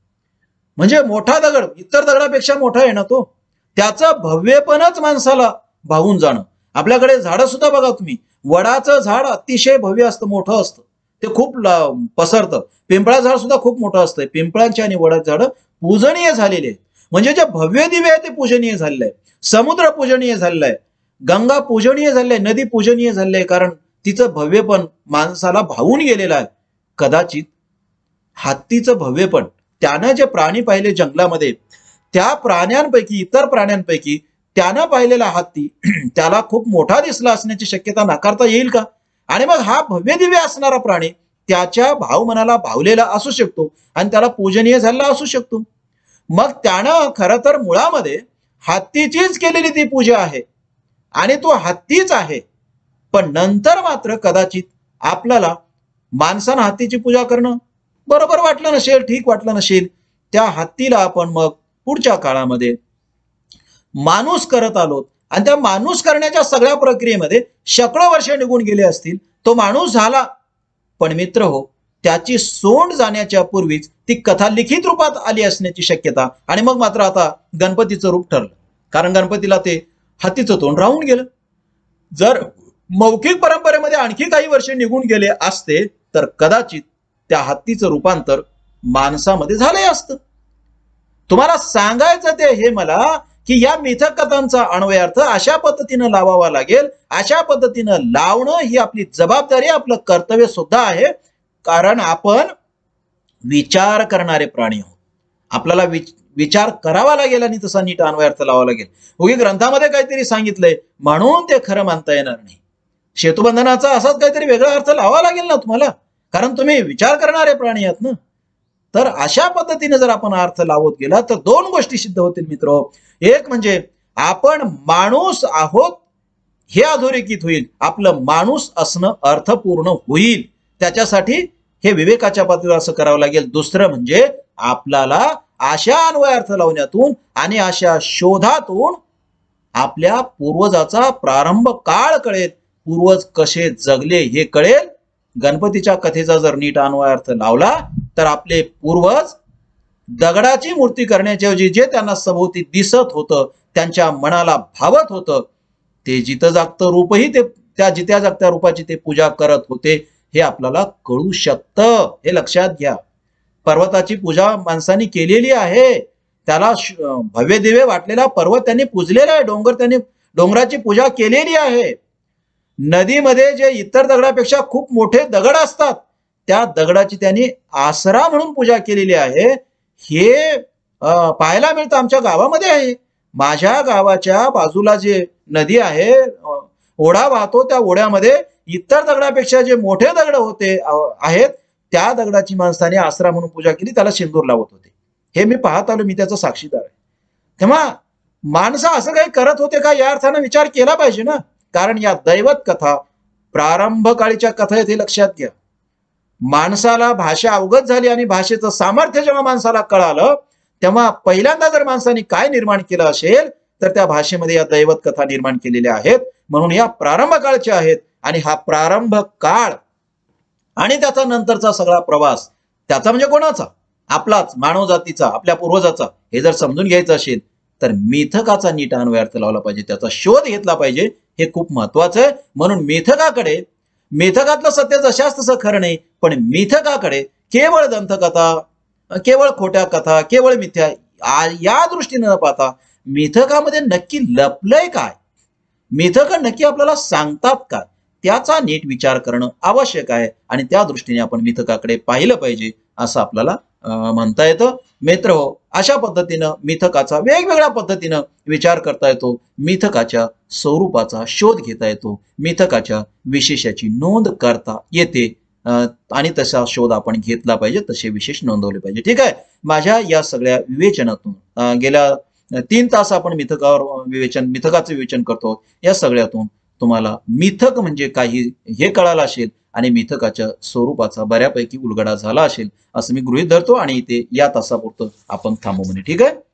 म्हणजे मोठा दगड इतर दगडापेक्षा मोठा आहे ना तो त्याचं भव्यपणच माणसाला भावून जाणं आपल्याकडे झाडं सुद्धा बघा तुम्ही वडाचं झाड अतिशय भव्य असतं मोठं असतं ते खूप पसरतं पिंपळा झाड सुद्धा खूप मोठं असतंय पिंपळांची आणि वडाची झाडं पूजनीय झालेली आहे म्हणजे जे भव्य दिवे आहे ते पूजनीय झालेलं आहे समुद्र पूजनीय झालेलं आहे गंगा पूजनीय झाले नदी पूजनीय झाले कारण तिचं भव्यपण माणसाला भावून गेलेलं आहे कदाचित हत्तीचं भव्यपण त्यानं जे प्राणी पाहिले जंगलामध्ये त्या प्राण्यांपैकी इतर प्राण्यांपैकी त्यानं पाहिलेला हत्ती त्याला खूप मोठा दिसला असण्याची शक्यता नाकारता येईल का आणि मग हा भव्य दिव्य असणारा प्राणी त्याच्या मनाला भावलेला असू शकतो आणि त्याला पूजनीय झालेला असू शकतो मग त्यानं खर तर मुळामध्ये हत्तीचीच केलेली ती पूजा आहे आणि तो हत्तीच आहे पण नंतर मात्र कदाचित आपल्याला माणसानं हत्तीची पूजा करणं बरोबर वाटलं नसेल ठीक वाटलं नसेल त्या हत्तीला आपण मग पुढच्या काळामध्ये माणूस करत आलो आणि त्या माणूस करण्याच्या सगळ्या प्रक्रियेमध्ये शकळ वर्ष निघून गेले असतील तो माणूस झाला पण मित्र हो त्याची सोंड जाण्याच्या पूर्वीच ती कथा लिखित रूपात आली असण्याची शक्यता आणि मग मात्र आता गणपतीचं रूप ठरलं कारण गणपतीला ते हातीचं तोंड राहून गेलं जर मौखिक परंपरेमध्ये आणखी काही वर्षे निघून गेले असते तर कदाचित त्या हत्तीचं रूपांतर माणसामध्ये झाले असत तुम्हाला सांगायचं ते हे मला की या मिथक कथांचा अन्वयार्थ अशा पद्धतीनं लावावा लागेल अशा पद्धतीनं लावणं ही आपली जबाबदारी आपलं कर्तव्य सुद्धा आहे कारण आपण विचार करणारे प्राणी आहोत आपल्याला विचार करावा लागेल आणि तसा नीट अर्थ लावा लागेल उगी ग्रंथामध्ये काहीतरी सांगितलंय म्हणून ते खरं मानता येणार नाही शेतुबंधनाचा असाच काहीतरी वेगळा अर्थ लावा लागेल ना तुम्हाला कारण तुम्ही विचार करणारे प्राणी आहात ना तर अशा पद्धतीने जर आपण अर्थ लावत गेला तर दोन गोष्टी सिद्ध होतील मित्र एक म्हणजे आपण माणूस आहोत हे अधोरेखित होईल आपलं माणूस असणं अर्थपूर्ण होईल त्याच्यासाठी हे विवेकाच्या पातळीवर असं करावं लागेल दुसरं म्हणजे आपल्याला अशा अन्वय अर्थ लावण्यातून आणि अशा शोधातून आपल्या पूर्वजाचा प्रारंभ काळ कळेल पूर्वज कसे जगले हे कळेल गणपतीच्या कथेचा जर नीट अन्वय अर्थ लावला तर आपले पूर्वज दगडाची मूर्ती करण्याच्याऐवजी जे त्यांना सभोवती दिसत होतं त्यांच्या मनाला भावत होतं ते जिथं जागत रूपही ते त्या जित्या जागत्या रूपाची ते पूजा करत होते हे आपल्याला कळू शकतं हे लक्षात घ्या पर्वताची पूजा माणसांनी केलेली आहे त्याला भव्य दिवे वाटलेला पर्वत त्यांनी पूजलेला आहे डोंगर त्यांनी डोंगराची पूजा केलेली आहे नदीमध्ये जे इतर दगडापेक्षा खूप मोठे दगड असतात त्या दगडाची त्यांनी आसरा म्हणून पूजा केलेली आहे हे पाहायला मिळतं आमच्या गावामध्ये आहे माझ्या गावाच्या बाजूला जे नदी आहे ओढा वाहतो त्या ओढ्यामध्ये इतर दगडापेक्षा जे मोठे दगड होते आहेत त्या दगडाची माणसाने आसरा म्हणून पूजा केली त्याला सिंदूर लावत होते हे मी पाहत आलो मी त्याचा साक्षीदार आहे तेव्हा माणसं असं काही करत होते का या अर्थानं विचार केला पाहिजे ना कारण या दैवत कथा प्रारंभ काळीच्या कथा येथे लक्षात घ्या माणसाला भाषा अवगत झाली आणि भाषेचं सामर्थ्य जेव्हा माणसाला कळालं तेव्हा पहिल्यांदा जर माणसाने काय निर्माण केलं असेल तर त्या भाषेमध्ये या दैवत कथा निर्माण केलेल्या आहेत म्हणून या प्रारंभ काळच्या आहेत आणि हा प्रारंभ काळ आणि त्याचा नंतरचा सगळा प्रवास त्याचा म्हणजे कोणाचा आपलाच मानवजातीचा आपल्या पूर्वजाचा हे जर समजून घ्यायचं असेल तर मेथकाचा नीट अन्वयार्थ लावला पाहिजे त्याचा शोध घेतला पाहिजे हे खूप महत्वाचं आहे म्हणून मेथकाकडे मेथकातलं सत्य जशाच तसं खरं नाही पण मेथकाकडे केवळ दंतकथा केवळ खोट्या कथा केवळ मिथ्या या दृष्टीने न पाहता मिथकामध्ये नक्की लपलंय काय मिथक नक्की आपल्याला सांगतात काय त्याचा नीट विचार करणं आवश्यक आहे आणि त्या दृष्टीने आपण मिथकाकडे पाहिलं पाहिजे असं आपल्याला म्हणता येतं मित्र हो अशा पद्धतीनं मिथकाचा वेगवेगळ्या पद्धतीनं विचार करता येतो मिथकाच्या स्वरूपाचा शोध घेता येतो मिथकाच्या विशेषाची नोंद करता येते आणि तसा शोध आपण घेतला पाहिजे तसे विशेष नोंदवले पाहिजे ठीक आहे माझ्या या सगळ्या विवेचनातून गेल्या तीन तास आपण मिथकावर विवेचन मिथकाचं विवेचन करतो या सगळ्यातून तुम्हाला मिथक म्हणजे काही हे कळालं असेल आणि मिथकाच्या स्वरूपाचा बऱ्यापैकी उलगडा झाला असेल असं मी गृहित धरतो आणि इथे या तासापुरतं आपण थांबू म्हणे ठीक आहे